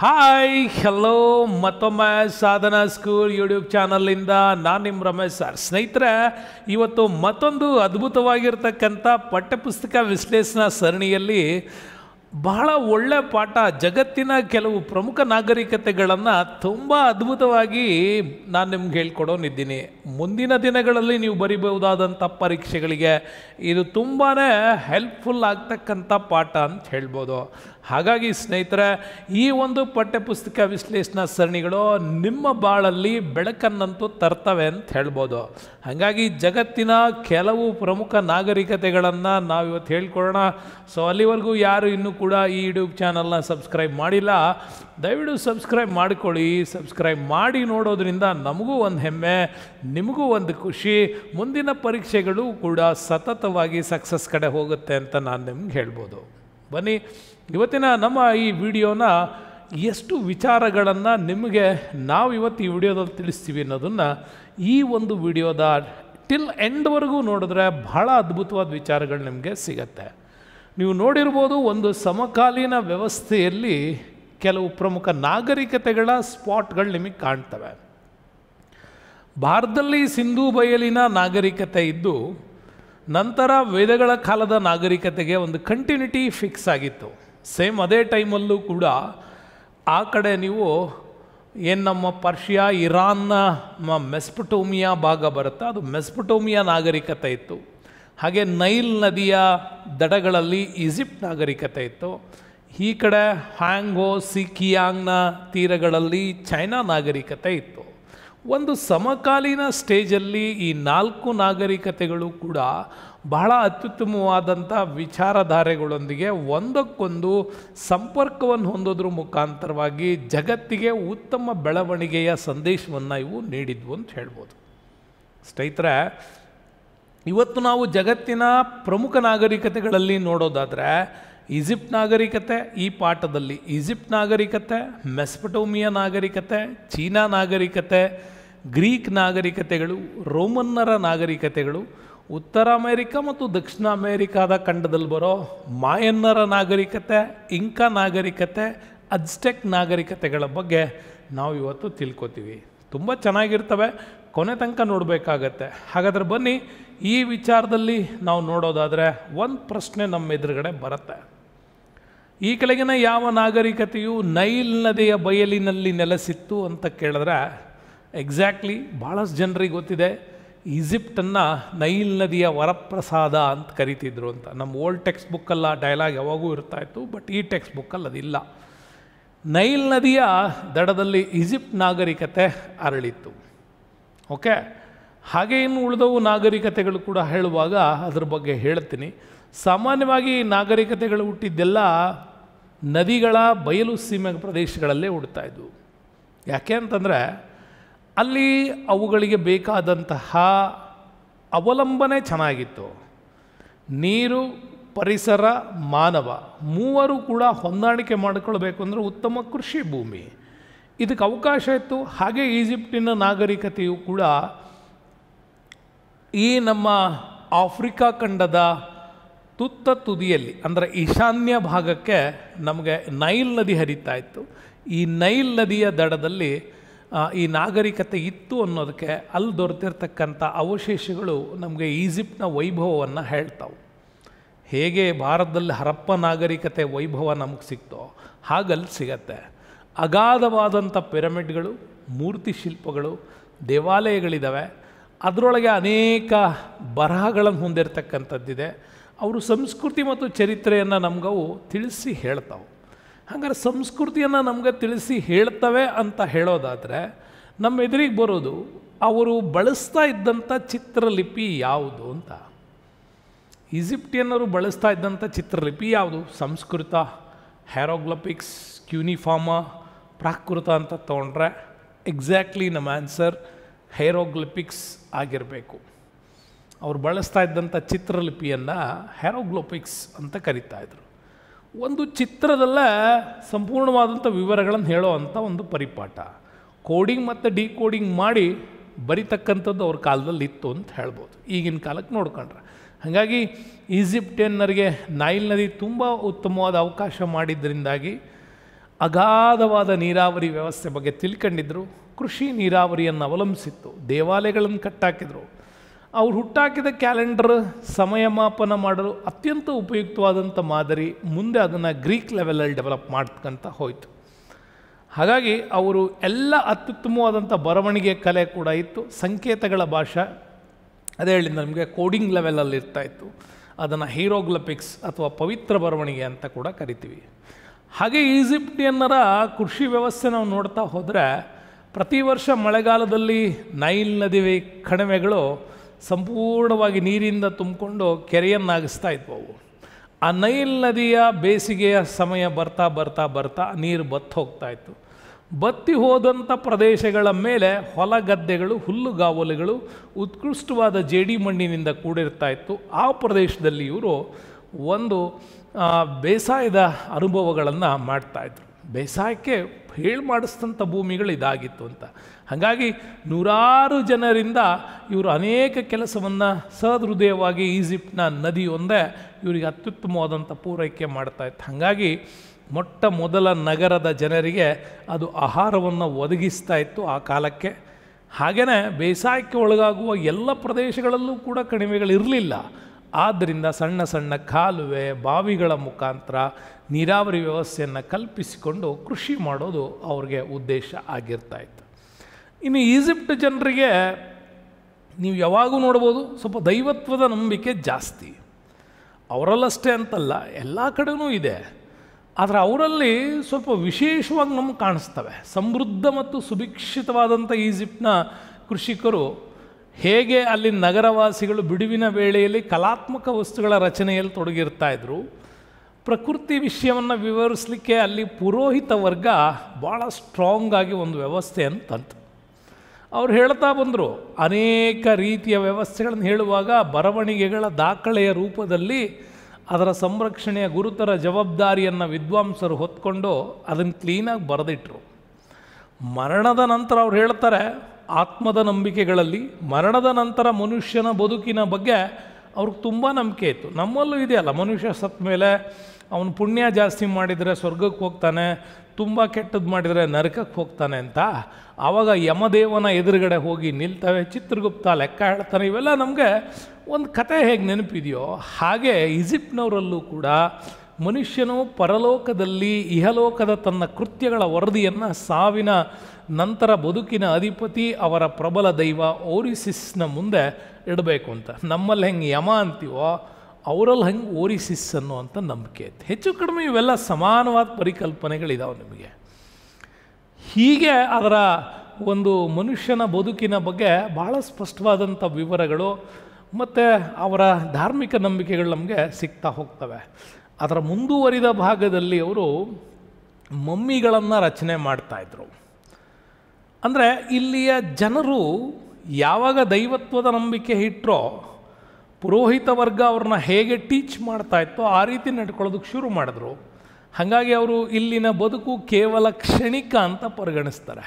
hi hello ಮತ್ತೊಮ್ಮೆ ಸಾಧನಾ school YouTube ಚಾನಲಿಂದ ನಾನು ನಿಮ್ಮ ರಮೇಶ್ ಸರ್ ಸ್ನೇಹಿತರೆ ಇವತ್ತು ಮತ್ತೊಂದು ಅದ್ಭುತವಾಗಿರ್ತಕ್ಕಂಥ ಪಠ್ಯಪುಸ್ತಕ ವಿಶ್ಲೇಷಣಾ ಸರಣಿಯಲ್ಲಿ ಬಹಳ ಒಳ್ಳೆಯ ಪಾಠ ಜಗತ್ತಿನ ಕೆಲವು ಪ್ರಮುಖ ನಾಗರಿಕತೆಗಳನ್ನು ತುಂಬ ಅದ್ಭುತವಾಗಿ ನಾನು ನಿಮ್ಗೆ ಹೇಳ್ಕೊಡೋನಿದ್ದೀನಿ ಮುಂದಿನ ದಿನಗಳಲ್ಲಿ ನೀವು ಬರಿಬಹುದಾದಂಥ ಪರೀಕ್ಷೆಗಳಿಗೆ ಇದು ತುಂಬಾ ಹೆಲ್ಪ್ಫುಲ್ ಆಗ್ತಕ್ಕಂಥ ಪಾಠ ಅಂತ ಹೇಳ್ಬೋದು ಹಾಗಾಗಿ ಸ್ನೇಹಿತರೆ ಈ ಒಂದು ಪಠ್ಯಪುಸ್ತಕ ವಿಶ್ಲೇಷಣಾ ಸರಣಿಗಳು ನಿಮ್ಮ ಬಾಳಲ್ಲಿ ಬೆಳಕನ್ನಂತೂ ತರ್ತವೆ ಅಂತ ಹೇಳ್ಬೋದು ಹಾಗಾಗಿ ಜಗತ್ತಿನ ಕೆಲವು ಪ್ರಮುಖ ನಾಗರಿಕತೆಗಳನ್ನು ನಾವಿವತ್ತು ಹೇಳ್ಕೊಳ್ಳೋಣ ಸೊ ಅಲ್ಲಿವರೆಗೂ ಯಾರು ಇನ್ನೂ ಕೂಡ ಈ ಯೂಟ್ಯೂಬ್ ಚಾನಲ್ನ ಸಬ್ಸ್ಕ್ರೈಬ್ ಮಾಡಿಲ್ಲ ದಯವಿಟ್ಟು ಸಬ್ಸ್ಕ್ರೈಬ್ ಮಾಡಿಕೊಳ್ಳಿ ಸಬ್ಸ್ಕ್ರೈಬ್ ಮಾಡಿ ನೋಡೋದ್ರಿಂದ ನಮಗೂ ಒಂದು ಹೆಮ್ಮೆ ನಿಮಗೂ ಒಂದು ಖುಷಿ ಮುಂದಿನ ಪರೀಕ್ಷೆಗಳು ಕೂಡ ಸತತವಾಗಿ ಸಕ್ಸಸ್ ಕಡೆ ಹೋಗುತ್ತೆ ಅಂತ ನಾನು ನಿಮ್ಗೆ ಹೇಳ್ಬೋದು ಬನ್ನಿ ಇವತ್ತಿನ ನಮ್ಮ ಈ ವಿಡಿಯೋನ ಎಷ್ಟು ವಿಚಾರಗಳನ್ನು ನಿಮಗೆ ನಾವು ಇವತ್ತು ಈ ವಿಡಿಯೋದಲ್ಲಿ ತಿಳಿಸ್ತೀವಿ ಅನ್ನೋದನ್ನು ಈ ಒಂದು ವಿಡಿಯೋದ ಟಿಲ್ ಎಂಡ್ವರೆಗೂ ನೋಡಿದ್ರೆ ಬಹಳ ಅದ್ಭುತವಾದ ವಿಚಾರಗಳು ನಿಮಗೆ ಸಿಗತ್ತೆ ನೀವು ನೋಡಿರ್ಬೋದು ಒಂದು ಸಮಕಾಲೀನ ವ್ಯವಸ್ಥೆಯಲ್ಲಿ ಕೆಲವು ಪ್ರಮುಖ ನಾಗರಿಕತೆಗಳ ಸ್ಪಾಟ್ಗಳು ನಿಮಗೆ ಕಾಣ್ತವೆ ಭಾರತದಲ್ಲಿ ಸಿಂಧೂ ಬಯಲಿನ ನಾಗರಿಕತೆ ಇದ್ದು ನಂತರ ವೇದಗಳ ಕಾಲದ ನಾಗರಿಕತೆಗೆ ಒಂದು ಕಂಟಿನ್ಯೂಟಿ ಫಿಕ್ಸ್ ಆಗಿತ್ತು ಸೇಮ್ ಅದೇ ಟೈಮಲ್ಲೂ ಕೂಡ ಆ ಕಡೆ ನೀವು ಏನು ನಮ್ಮ ಪರ್ಷಿಯಾ ಇರಾನ್ನ ಮೆಸ್ಪಟೋಮಿಯಾ ಭಾಗ ಬರುತ್ತೆ ಅದು ಮೆಸ್ಪಟೋಮಿಯಾ ನಾಗರಿಕತೆ ಇತ್ತು ಹಾಗೆ ನೈಲ್ ನದಿಯ ದಡಗಳಲ್ಲಿ ಈಜಿಪ್ಟ್ ನಾಗರಿಕತೆ ಇತ್ತು ಈ ಕಡೆ ಹ್ಯಾಂಗೋ ಸಿಕಿಯಾಂಗ್ನ ತೀರಗಳಲ್ಲಿ ಚೈನಾ ನಾಗರಿಕತೆ ಇತ್ತು ಒಂದು ಸಮಕಾಲೀನ ಸ್ಟೇಜಲ್ಲಿ ಈ ನಾಲ್ಕು ನಾಗರಿಕತೆಗಳು ಕೂಡ ಬಹಳ ಅತ್ಯುತ್ತಮವಾದಂಥ ವಿಚಾರಧಾರೆಗಳೊಂದಿಗೆ ಒಂದಕ್ಕೊಂದು ಸಂಪರ್ಕವನ್ನು ಹೊಂದೋದ್ರ ಮುಖಾಂತರವಾಗಿ ಜಗತ್ತಿಗೆ ಉತ್ತಮ ಬೆಳವಣಿಗೆಯ ಸಂದೇಶವನ್ನು ಇವು ನೀಡಿದ್ವು ಅಂತ ಹೇಳ್ಬೋದು ಸ್ನೇಹಿತರೆ ಇವತ್ತು ನಾವು ಜಗತ್ತಿನ ಪ್ರಮುಖ ನಾಗರಿಕತೆಗಳಲ್ಲಿ ನೋಡೋದಾದರೆ ಈಜಿಪ್ಟ್ ನಾಗರಿಕತೆ ಈ ಪಾಠದಲ್ಲಿ ಈಜಿಪ್ಟ್ ನಾಗರಿಕತೆ ಮೆಸ್ಪಟೋಮಿಯಾ ನಾಗರಿಕತೆ ಚೀನಾ ನಾಗರಿಕತೆ ಗ್ರೀಕ್ ನಾಗರಿಕತೆಗಳು ರೋಮನ್ನರ ನಾಗರಿಕತೆಗಳು ಉತ್ತರ ಅಮೇರಿಕ ಮತ್ತು ದಕ್ಷಿಣ ಅಮೇರಿಕಾದ ಖಂಡದಲ್ಲಿ ಬರೋ ಮಾಯನ್ನರ ನಾಗರಿಕತೆ ಇಂಕ ನಾಗರಿಕತೆ ಅಜ್ಟೆಕ್ ನಾಗರಿಕತೆಗಳ ಬಗ್ಗೆ ನಾವು ಇವತ್ತು ತಿಳ್ಕೊತೀವಿ ತುಂಬ ಚೆನ್ನಾಗಿರ್ತವೆ ಕೊನೆ ತನಕ ನೋಡಬೇಕಾಗತ್ತೆ ಹಾಗಾದರೆ ಬನ್ನಿ ಈ ವಿಚಾರದಲ್ಲಿ ನಾವು ನೋಡೋದಾದರೆ ಒಂದು ಪ್ರಶ್ನೆ ನಮ್ಮ ಎದುರುಗಡೆ ಬರುತ್ತೆ ಈ ಕೆಳಗಿನ ಯಾವ ನಾಗರಿಕತೆಯು ನೈಲ್ ನದಿಯ ಬಯಲಿನಲ್ಲಿ ನೆಲೆಸಿತ್ತು ಅಂತ ಕೇಳಿದ್ರೆ ಎಕ್ಸಾಕ್ಟ್ಲಿ ಭಾಳಷ್ಟು ಜನರಿಗೆ ಗೊತ್ತಿದೆ ಈಜಿಪ್ಟನ್ನು ನೈಲ್ ನದಿಯ ವರಪ್ರಸಾದ ಅಂತ ಕರಿತಿದ್ರು ಅಂತ ನಮ್ಮ ಓಲ್ಡ್ ಟೆಕ್ಸ್ಟ್ ಬುಕ್ಕಲ್ಲ ಡೈಲಾಗ್ ಯಾವಾಗೂ ಇರ್ತಾ ಇತ್ತು ಬಟ್ ಈ ಟೆಕ್ಸ್ಟ್ ಬುಕ್ಕಲ್ಲಿ ಅದಿಲ್ಲ ನೈಲ್ ನದಿಯ ದಡದಲ್ಲಿ ಈಜಿಪ್ಟ್ ನಾಗರಿಕತೆ ಅರಳಿತ್ತು ಓಕೆ ಹಾಗೆ ಇನ್ನು ಉಳಿದವು ನಾಗರಿಕತೆಗಳು ಕೂಡ ಹೇಳುವಾಗ ಅದ್ರ ಬಗ್ಗೆ ಹೇಳ್ತೀನಿ ಸಾಮಾನ್ಯವಾಗಿ ನಾಗರಿಕತೆಗಳು ಹುಟ್ಟಿದ್ದೆಲ್ಲ ನದಿಗಳ ಬಯಲು ಸೀಮೆ ಪ್ರದೇಶಗಳಲ್ಲೇ ಹುಡ್ತಾಯಿದ್ವು ಯಾಕೆ ಅಂತಂದರೆ ಅಲ್ಲಿ ಅವುಗಳಿಗೆ ಬೇಕಾದಂತಹ ಅವಲಂಬನೆ ಚೆನ್ನಾಗಿತ್ತು ನೀರು ಪರಿಸರ ಮಾನವ ಮೂವರು ಕೂಡ ಹೊಂದಾಣಿಕೆ ಮಾಡಿಕೊಳ್ಬೇಕು ಅಂದರೆ ಉತ್ತಮ ಕೃಷಿ ಭೂಮಿ ಇದಕ್ಕೆ ಅವಕಾಶ ಇತ್ತು ಹಾಗೆ ಈಜಿಪ್ಟಿನ ನಾಗರಿಕತೆಯು ಕೂಡ ಈ ನಮ್ಮ ಆಫ್ರಿಕಾ ಖಂಡದ ತುತ್ತ ತುದಿಯಲ್ಲಿ ಅಂದರೆ ಈಶಾನ್ಯ ಭಾಗಕ್ಕೆ ನಮಗೆ ನೈಲ್ ನದಿ ಹರಿತಾ ಇತ್ತು ಈ ನೈಲ್ ನದಿಯ ದಡದಲ್ಲಿ ಈ ನಾಗರಿಕತೆ ಇತ್ತು ಅನ್ನೋದಕ್ಕೆ ಅಲ್ಲಿ ದೊರೆತಿರ್ತಕ್ಕಂಥ ಅವಶೇಷಗಳು ನಮಗೆ ಈಜಿಪ್ಟ್ನ ವೈಭವವನ್ನು ಹೇಳ್ತಾವೆ ಹೇಗೆ ಭಾರತದಲ್ಲಿ ಹರಪ್ಪ ನಾಗರಿಕತೆ ವೈಭವ ನಮಗೆ ಸಿಕ್ತೋ ಹಾಗಲ್ಲಿ ಸಿಗತ್ತೆ ಅಗಾಧವಾದಂಥ ಪಿರಮಿಡ್ಗಳು ಮೂರ್ತಿ ಶಿಲ್ಪಗಳು ದೇವಾಲಯಗಳಿದ್ದಾವೆ ಅದರೊಳಗೆ ಅನೇಕ ಬರಹಗಳನ್ನು ಹೊಂದಿರತಕ್ಕಂಥದ್ದಿದೆ ಅವರು ಸಂಸ್ಕೃತಿ ಮತ್ತು ಚರಿತ್ರೆಯನ್ನು ನಮಗವು ತಿಳಿಸಿ ಹೇಳ್ತಾವೆ ಹಾಗಾದ್ರೆ ಸಂಸ್ಕೃತಿಯನ್ನು ನಮಗೆ ತಿಳಿಸಿ ಹೇಳ್ತವೆ ಅಂತ ಹೇಳೋದಾದರೆ ನಮ್ಮ ಎದುರಿಗೆ ಬರೋದು ಅವರು ಬಳಸ್ತಾ ಇದ್ದಂಥ ಚಿತ್ರಲಿಪಿ ಯಾವುದು ಅಂತ ಈಜಿಪ್ಟಿಯನ್ನರು ಬಳಸ್ತಾ ಇದ್ದಂಥ ಚಿತ್ರಲಿಪಿ ಯಾವುದು ಸಂಸ್ಕೃತ ಹ್ಯಾರೋಗ್ಲಪಿಕ್ಸ್ ಕ್ಯೂನಿಫಾರ್ಮ ಪ್ರಾಕೃತ ಅಂತ ತೊಗೊಂಡ್ರೆ ಎಕ್ಸಾಕ್ಟ್ಲಿ ನಮ್ಮ ಆನ್ಸರ್ ಹೈರೋಗ್ಲಿಪಿಕ್ಸ್ ಆಗಿರಬೇಕು ಅವ್ರು ಬಳಸ್ತಾ ಇದ್ದಂಥ ಚಿತ್ರಲಿಪಿಯನ್ನು ಹ್ಯಾರೋಗ್ಲೋಪಿಕ್ಸ್ ಅಂತ ಇದ್ರು ಒಂದು ಚಿತ್ರದಲ್ಲ ಸಂಪೂರ್ಣವಾದಂಥ ವಿವರಗಳನ್ನು ಹೇಳೋ ಅಂಥ ಒಂದು ಪರಿಪಾಠ ಕೋಡಿಂಗ್ ಮತ್ತು ಡಿ ಕೋಡಿಂಗ್ ಮಾಡಿ ಬರಿತಕ್ಕಂಥದ್ದು ಅವ್ರ ಕಾಲದಲ್ಲಿ ಇತ್ತು ಅಂತ ಹೇಳ್ಬೋದು ಈಗಿನ ಕಾಲಕ್ಕೆ ನೋಡ್ಕೊಂಡ್ರೆ ಹಾಗಾಗಿ ಈಜಿಪ್ಟಿಯನ್ನರಿಗೆ ನಾಯಿಲ್ ನದಿ ತುಂಬ ಉತ್ತಮವಾದ ಅವಕಾಶ ಮಾಡಿದ್ದರಿಂದಾಗಿ ಅಗಾಧವಾದ ನೀರಾವರಿ ವ್ಯವಸ್ಥೆ ಬಗ್ಗೆ ತಿಳ್ಕೊಂಡಿದ್ರು ಕೃಷಿ ನೀರಾವರಿಯನ್ನು ಅವಲಂಬಿಸಿತ್ತು ದೇವಾಲಯಗಳನ್ನು ಕಟ್ಟಾಕಿದ್ರು ಅವ್ರು ಹುಟ್ಟಾಕಿದ ಕ್ಯಾಲೆಂಡರ್ ಸಮಯಮಾಪನ ಮಾಡಲು ಅತ್ಯಂತ ಉಪಯುಕ್ತವಾದಂಥ ಮಾದರಿ ಮುಂದೆ ಅದನ್ನು ಗ್ರೀಕ್ ಲೆವೆಲಲ್ಲಿ ಡೆವಲಪ್ ಮಾಡ್ಕಂತ ಹೋಯಿತು ಹಾಗಾಗಿ ಅವರು ಎಲ್ಲ ಅತ್ಯುತ್ತಮವಾದಂಥ ಬರವಣಿಗೆ ಕಲೆ ಕೂಡ ಇತ್ತು ಸಂಕೇತಗಳ ಭಾಷೆ ಅದೇ ಹೇಳಿ ನಮಗೆ ಕೋಡಿಂಗ್ ಲೆವೆಲಲ್ಲಿ ಇರ್ತಾ ಇತ್ತು ಅದನ್ನು ಹೀರೋಗ್ಲಪಿಕ್ಸ್ ಅಥವಾ ಪವಿತ್ರ ಬರವಣಿಗೆ ಅಂತ ಕೂಡ ಕರಿತೀವಿ ಹಾಗೆ ಈಜಿಪ್ಟಿಯನ್ನರ ಕೃಷಿ ವ್ಯವಸ್ಥೆ ನಾವು ನೋಡ್ತಾ ಹೋದರೆ ಪ್ರತಿ ವರ್ಷ ಮಳೆಗಾಲದಲ್ಲಿ ನೈಲ್ ನದಿವೆ ಕಣಿವೆಗಳು ಸಂಪೂರ್ಣವಾಗಿ ನೀರಿಂದ ತುಂಬಿಕೊಂಡು ಕೆರೆಯನ್ನಾಗಿಸ್ತಾ ಇದ್ವು ಅವು ಆ ನೈಲ್ ನದಿಯ ಬೇಸಿಗೆಯ ಸಮಯ ಬರ್ತಾ ಬರ್ತಾ ಬರ್ತಾ ನೀರು ಬತ್ತಿ ಹೋಗ್ತಾ ಇತ್ತು ಬತ್ತಿ ಹೋದಂಥ ಪ್ರದೇಶಗಳ ಮೇಲೆ ಹೊಲ ಗದ್ದೆಗಳು ಹುಲ್ಲುಗಾವಲುಗಳು ಉತ್ಕೃಷ್ಟವಾದ ಜೇಡಿ ಮಣ್ಣಿನಿಂದ ಕೂಡಿರ್ತಾ ಇತ್ತು ಆ ಪ್ರದೇಶದಲ್ಲಿ ಇವರು ಒಂದು ಬೇಸಾಯದ ಅನುಭವಗಳನ್ನು ಮಾಡ್ತಾಯಿದ್ರು ಬೇಸಾಯಕ್ಕೆ ಹೇಳಿ ಮಾಡಿಸ್ದಂಥ ಭೂಮಿಗಳು ಇದಾಗಿತ್ತು ಅಂತ ಹಾಗಾಗಿ ನೂರಾರು ಜನರಿಂದ ಇವರು ಅನೇಕ ಕೆಲಸವನ್ನು ಸಹೃದಯವಾಗಿ ಈಜಿಪ್ಟ್ನ ನದಿಯೊಂದೇ ಇವರಿಗೆ ಅತ್ಯುತ್ತಮವಾದಂಥ ಪೂರೈಕೆ ಇತ್ತು ಹಾಗಾಗಿ ಮೊಟ್ಟ ಮೊದಲ ನಗರದ ಜನರಿಗೆ ಅದು ಆಹಾರವನ್ನು ಒದಗಿಸ್ತಾ ಇತ್ತು ಆ ಕಾಲಕ್ಕೆ ಹಾಗೆಯೇ ಬೇಸಾಯಕ್ಕೆ ಒಳಗಾಗುವ ಎಲ್ಲ ಪ್ರದೇಶಗಳಲ್ಲೂ ಕೂಡ ಕಣಿವೆಗಳಿರಲಿಲ್ಲ ಆದ್ದರಿಂದ ಸಣ್ಣ ಸಣ್ಣ ಕಾಲುವೆ ಬಾವಿಗಳ ಮುಖಾಂತರ ನೀರಾವರಿ ವ್ಯವಸ್ಥೆಯನ್ನು ಕಲ್ಪಿಸಿಕೊಂಡು ಕೃಷಿ ಮಾಡೋದು ಅವ್ರಿಗೆ ಉದ್ದೇಶ ಆಗಿರ್ತಾಯಿತ್ತು ಇನ್ನು ಈಜಿಪ್ಟ್ ಜನರಿಗೆ ನೀವು ಯಾವಾಗೂ ನೋಡ್ಬೋದು ಸ್ವಲ್ಪ ದೈವತ್ವದ ನಂಬಿಕೆ ಜಾಸ್ತಿ ಅವರಲ್ಲಷ್ಟೇ ಅಂತಲ್ಲ ಎಲ್ಲ ಕಡೆಯೂ ಇದೆ ಆದರೆ ಅವರಲ್ಲಿ ಸ್ವಲ್ಪ ವಿಶೇಷವಾಗಿ ನಮ್ಗೆ ಕಾಣಿಸ್ತವೆ ಸಮೃದ್ಧ ಮತ್ತು ಸುಭಿಕ್ಷಿತವಾದಂಥ ಈಜಿಪ್ಟ್ನ ಕೃಷಿಕರು ಹೇಗೆ ಅಲ್ಲಿ ನಗರವಾಸಿಗಳು ಬಿಡುವಿನ ವೇಳೆಯಲ್ಲಿ ಕಲಾತ್ಮಕ ವಸ್ತುಗಳ ರಚನೆಯಲ್ಲಿ ತೊಡಗಿರ್ತಾ ಇದ್ದರು ಪ್ರಕೃತಿ ವಿಷಯವನ್ನು ವಿವರಿಸಲಿಕ್ಕೆ ಅಲ್ಲಿ ಪುರೋಹಿತ ವರ್ಗ ಭಾಳ ಸ್ಟ್ರಾಂಗಾಗಿ ಒಂದು ವ್ಯವಸ್ಥೆ ತಂತು ಅವ್ರು ಹೇಳ್ತಾ ಬಂದರು ಅನೇಕ ರೀತಿಯ ವ್ಯವಸ್ಥೆಗಳನ್ನು ಹೇಳುವಾಗ ಬರವಣಿಗೆಗಳ ದಾಖಲೆಯ ರೂಪದಲ್ಲಿ ಅದರ ಸಂರಕ್ಷಣೆಯ ಗುರುತರ ಜವಾಬ್ದಾರಿಯನ್ನು ವಿದ್ವಾಂಸರು ಹೊತ್ಕೊಂಡು ಅದನ್ನು ಕ್ಲೀನಾಗಿ ಬರೆದಿಟ್ಟರು ಮರಣದ ನಂತರ ಅವ್ರು ಹೇಳ್ತಾರೆ ಆತ್ಮದ ನಂಬಿಕೆಗಳಲ್ಲಿ ಮರಣದ ನಂತರ ಮನುಷ್ಯನ ಬದುಕಿನ ಬಗ್ಗೆ ಅವ್ರಿಗೆ ತುಂಬ ನಂಬಿಕೆ ಇತ್ತು ನಮ್ಮಲ್ಲೂ ಇದೆಯಲ್ಲ ಮನುಷ್ಯ ಸತ್ತ ಮೇಲೆ ಅವನು ಪುಣ್ಯ ಜಾಸ್ತಿ ಮಾಡಿದರೆ ಸ್ವರ್ಗಕ್ಕೆ ಹೋಗ್ತಾನೆ ತುಂಬ ಕೆಟ್ಟದ್ದು ಮಾಡಿದರೆ ನರಕಕ್ಕೆ ಹೋಗ್ತಾನೆ ಅಂತ ಆವಾಗ ಯಮದೇವನ ಎದುರುಗಡೆ ಹೋಗಿ ನಿಲ್ತವೆ ಚಿತ್ರಗುಪ್ತ ಲೆಕ್ಕ ಹೇಳ್ತಾನೆ ಇವೆಲ್ಲ ನಮಗೆ ಒಂದು ಕತೆ ಹೇಗೆ ನೆನಪಿದೆಯೋ ಹಾಗೆ ಈಜಿಪ್ಟ್ನವರಲ್ಲೂ ಕೂಡ ಮನುಷ್ಯನು ಪರಲೋಕದಲ್ಲಿ ಇಹಲೋಕದ ತನ್ನ ಕೃತ್ಯಗಳ ವರದಿಯನ್ನು ಸಾವಿನ ನಂತರ ಬದುಕಿನ ಅಧಿಪತಿ ಅವರ ಪ್ರಬಲ ದೈವ ಓರಿಸಿಸ್ನ ಮುಂದೆ ಇಡಬೇಕು ಅಂತ ನಮ್ಮಲ್ಲಿ ಹೆಂಗೆ ಯಮ ಅಂತೀವೋ ಅವರಲ್ಲಿ ಹಂಗೆ ಓರಿಸಿಸ್ ಅನ್ನುವಂಥ ನಂಬಿಕೆ ಐತೆ ಹೆಚ್ಚು ಕಡಿಮೆ ಇವೆಲ್ಲ ಸಮಾನವಾದ ಪರಿಕಲ್ಪನೆಗಳಿದಾವೆ ನಿಮಗೆ ಹೀಗೆ ಅದರ ಒಂದು ಮನುಷ್ಯನ ಬದುಕಿನ ಬಗ್ಗೆ ಭಾಳ ಸ್ಪಷ್ಟವಾದಂಥ ವಿವರಗಳು ಮತ್ತು ಅವರ ಧಾರ್ಮಿಕ ನಂಬಿಕೆಗಳು ನಮಗೆ ಸಿಗ್ತಾ ಹೋಗ್ತವೆ ಅದರ ಮುಂದುವರಿದ ಭಾಗದಲ್ಲಿ ಅವರು ಮಮ್ಮಿಗಳನ್ನು ರಚನೆ ಮಾಡ್ತಾಯಿದ್ರು ಅಂದರೆ ಇಲ್ಲಿಯ ಜನರು ಯಾವಾಗ ದೈವತ್ವದ ನಂಬಿಕೆ ಇಟ್ಟರೋ ಪುರೋಹಿತ ವರ್ಗ ಅವ್ರನ್ನ ಹೇಗೆ ಟೀಚ್ ಮಾಡ್ತಾ ಇತ್ತೋ ಆ ರೀತಿ ನಡ್ಕೊಳ್ಳೋದಕ್ಕೆ ಶುರು ಮಾಡಿದ್ರು ಹಾಗಾಗಿ ಅವರು ಇಲ್ಲಿನ ಬದುಕು ಕೇವಲ ಕ್ಷಣಿಕ ಅಂತ ಪರಿಗಣಿಸ್ತಾರೆ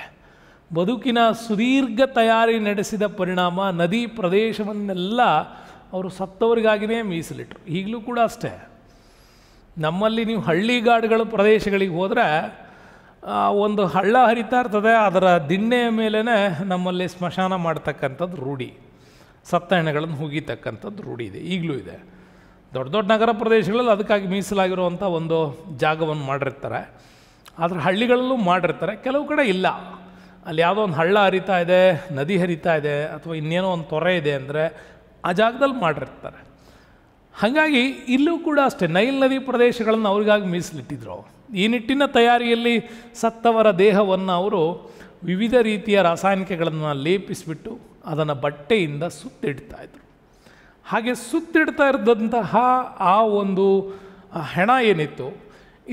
ಬದುಕಿನ ಸುದೀರ್ಘ ತಯಾರಿ ನಡೆಸಿದ ಪರಿಣಾಮ ನದಿ ಪ್ರದೇಶವನ್ನೆಲ್ಲ ಅವರು ಸತ್ತವರಿಗಾಗಿಯೇ ಮೀಸಲಿಟ್ಟರು ಈಗಲೂ ಕೂಡ ಅಷ್ಟೇ ನಮ್ಮಲ್ಲಿ ನೀವು ಹಳ್ಳಿಗಾಡುಗಳ ಪ್ರದೇಶಗಳಿಗೆ ಹೋದರೆ ಒಂದು ಹಳ್ಳ ಹರಿತಾ ಇರ್ತದೆ ಅದರ ದಿಣ್ಣೆಯ ಮೇಲೇ ನಮ್ಮಲ್ಲಿ ಸ್ಮಶಾನ ಮಾಡ್ತಕ್ಕಂಥದ್ದು ರೂಢಿ ಸತ್ತ ಎಣ್ಣೆಗಳನ್ನು ಹುಗಿತಕ್ಕಂಥದ್ದು ರೂಢಿ ಇದೆ ಈಗಲೂ ಇದೆ ದೊಡ್ಡ ದೊಡ್ಡ ನಗರ ಪ್ರದೇಶಗಳಲ್ಲಿ ಅದಕ್ಕಾಗಿ ಮೀಸಲಾಗಿರುವಂಥ ಒಂದು ಜಾಗವನ್ನು ಮಾಡಿರ್ತಾರೆ ಆದರೆ ಹಳ್ಳಿಗಳಲ್ಲೂ ಮಾಡಿರ್ತಾರೆ ಕೆಲವು ಕಡೆ ಇಲ್ಲ ಅಲ್ಲಿ ಯಾವುದೋ ಒಂದು ಹಳ್ಳ ಹರಿತಾ ಇದೆ ನದಿ ಹರಿತಾ ಇದೆ ಅಥವಾ ಇನ್ನೇನೋ ಒಂದು ತೊರೆ ಇದೆ ಅಂದರೆ ಆ ಜಾಗದಲ್ಲಿ ಮಾಡಿರ್ತಾರೆ ಹಾಗಾಗಿ ಇಲ್ಲೂ ಕೂಡ ಅಷ್ಟೇ ನೈಲ್ ನದಿ ಪ್ರದೇಶಗಳನ್ನು ಅವರಿಗಾಗಿ ಮೀಸಲಿಟ್ಟಿದ್ರು ಈ ನಿಟ್ಟಿನ ತಯಾರಿಯಲ್ಲಿ ಸತ್ತವರ ದೇಹವನ್ನು ಅವರು ವಿವಿಧ ರೀತಿಯ ರಾಸಾಯನಿಕಗಳನ್ನು ಲೇಪಿಸಿಬಿಟ್ಟು ಅದನ್ನು ಬಟ್ಟೆಯಿಂದ ಸುತ್ತಿಡ್ತಾಯಿದ್ರು ಹಾಗೆ ಸುತ್ತಿಡ್ತಾ ಇದ್ದಂತಹ ಆ ಒಂದು ಹೆಣ ಏನಿತ್ತು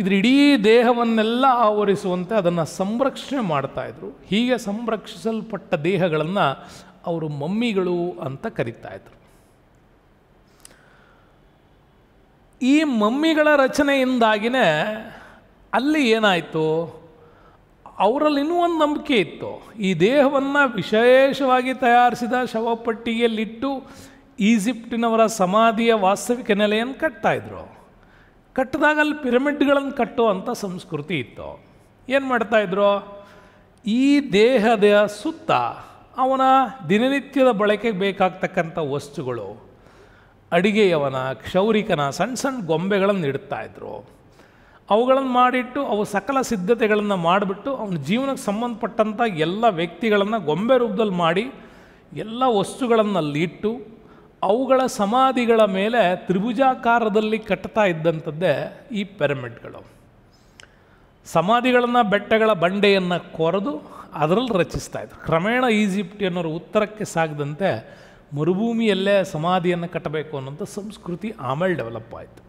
ಇದ್ರ ಇಡೀ ದೇಹವನ್ನೆಲ್ಲ ಆವರಿಸುವಂತೆ ಅದನ್ನು ಸಂರಕ್ಷಣೆ ಮಾಡ್ತಾಯಿದ್ರು ಹೀಗೆ ಸಂರಕ್ಷಿಸಲ್ಪಟ್ಟ ದೇಹಗಳನ್ನು ಅವರು ಮಮ್ಮಿಗಳು ಅಂತ ಕರೀತಾಯಿದ್ರು ಈ ಮಮ್ಮಿಗಳ ರಚನೆಯಿಂದಾಗಿನೇ ಅಲ್ಲಿ ಏನಾಯಿತು ಅವರಲ್ಲಿ ಇನ್ನೂ ಒಂದು ನಂಬಿಕೆ ಇತ್ತು ಈ ದೇಹವನ್ನು ವಿಶೇಷವಾಗಿ ತಯಾರಿಸಿದ ಶವಪಟ್ಟಿಯಲ್ಲಿಟ್ಟು ಈಜಿಪ್ಟಿನವರ ಸಮಾಧಿಯ ವಾಸ್ತವಿಕ ನೆಲೆಯನ್ನು ಕಟ್ತಾಯಿದ್ರು ಕಟ್ಟಿದಾಗ ಅಲ್ಲಿ ಪಿರಮಿಡ್ಗಳನ್ನು ಕಟ್ಟುವಂಥ ಸಂಸ್ಕೃತಿ ಇತ್ತು ಏನು ಮಾಡ್ತಾಯಿದ್ರು ಈ ದೇಹದ ಸುತ್ತ ಅವನ ದಿನನಿತ್ಯದ ಬಳಕೆಗೆ ಬೇಕಾಗ್ತಕ್ಕಂಥ ವಸ್ತುಗಳು ಅಡಿಗೆಯವನ ಕ್ಷೌರಿಕನ ಸಣ್ಣ ಸಣ್ಣ ಗೊಂಬೆಗಳನ್ನು ಇಡ್ತಾಯಿದ್ರು ಅವುಗಳನ್ನು ಮಾಡಿಟ್ಟು ಅವು ಸಕಲ ಸಿದ್ಧತೆಗಳನ್ನು ಮಾಡಿಬಿಟ್ಟು ಅವನ ಜೀವನಕ್ಕೆ ಸಂಬಂಧಪಟ್ಟಂಥ ಎಲ್ಲ ವ್ಯಕ್ತಿಗಳನ್ನು ಗೊಂಬೆ ರೂಪದಲ್ಲಿ ಮಾಡಿ ಎಲ್ಲ ವಸ್ತುಗಳನ್ನಲ್ಲಿಟ್ಟು ಅವುಗಳ ಸಮಾಧಿಗಳ ಮೇಲೆ ತ್ರಿಭುಜಾಕಾರದಲ್ಲಿ ಕಟ್ತಾ ಇದ್ದಂಥದ್ದೇ ಈ ಪಿರಮಿಡ್ಗಳು ಸಮಾಧಿಗಳನ್ನು ಬೆಟ್ಟಗಳ ಬಂಡೆಯನ್ನು ಕೊರೆದು ಅದರಲ್ಲಿ ರಚಿಸ್ತಾ ಇದ್ದರು ಕ್ರಮೇಣ ಈಜಿಪ್ಟ್ ಅನ್ನೋರು ಉತ್ತರಕ್ಕೆ ಸಾಗದಂತೆ ಮರುಭೂಮಿಯಲ್ಲೇ ಸಮಾಧಿಯನ್ನು ಕಟ್ಟಬೇಕು ಅನ್ನೋಂಥ ಸಂಸ್ಕೃತಿ ಆಮೇಲೆ ಡೆವಲಪ್ ಆಯಿತು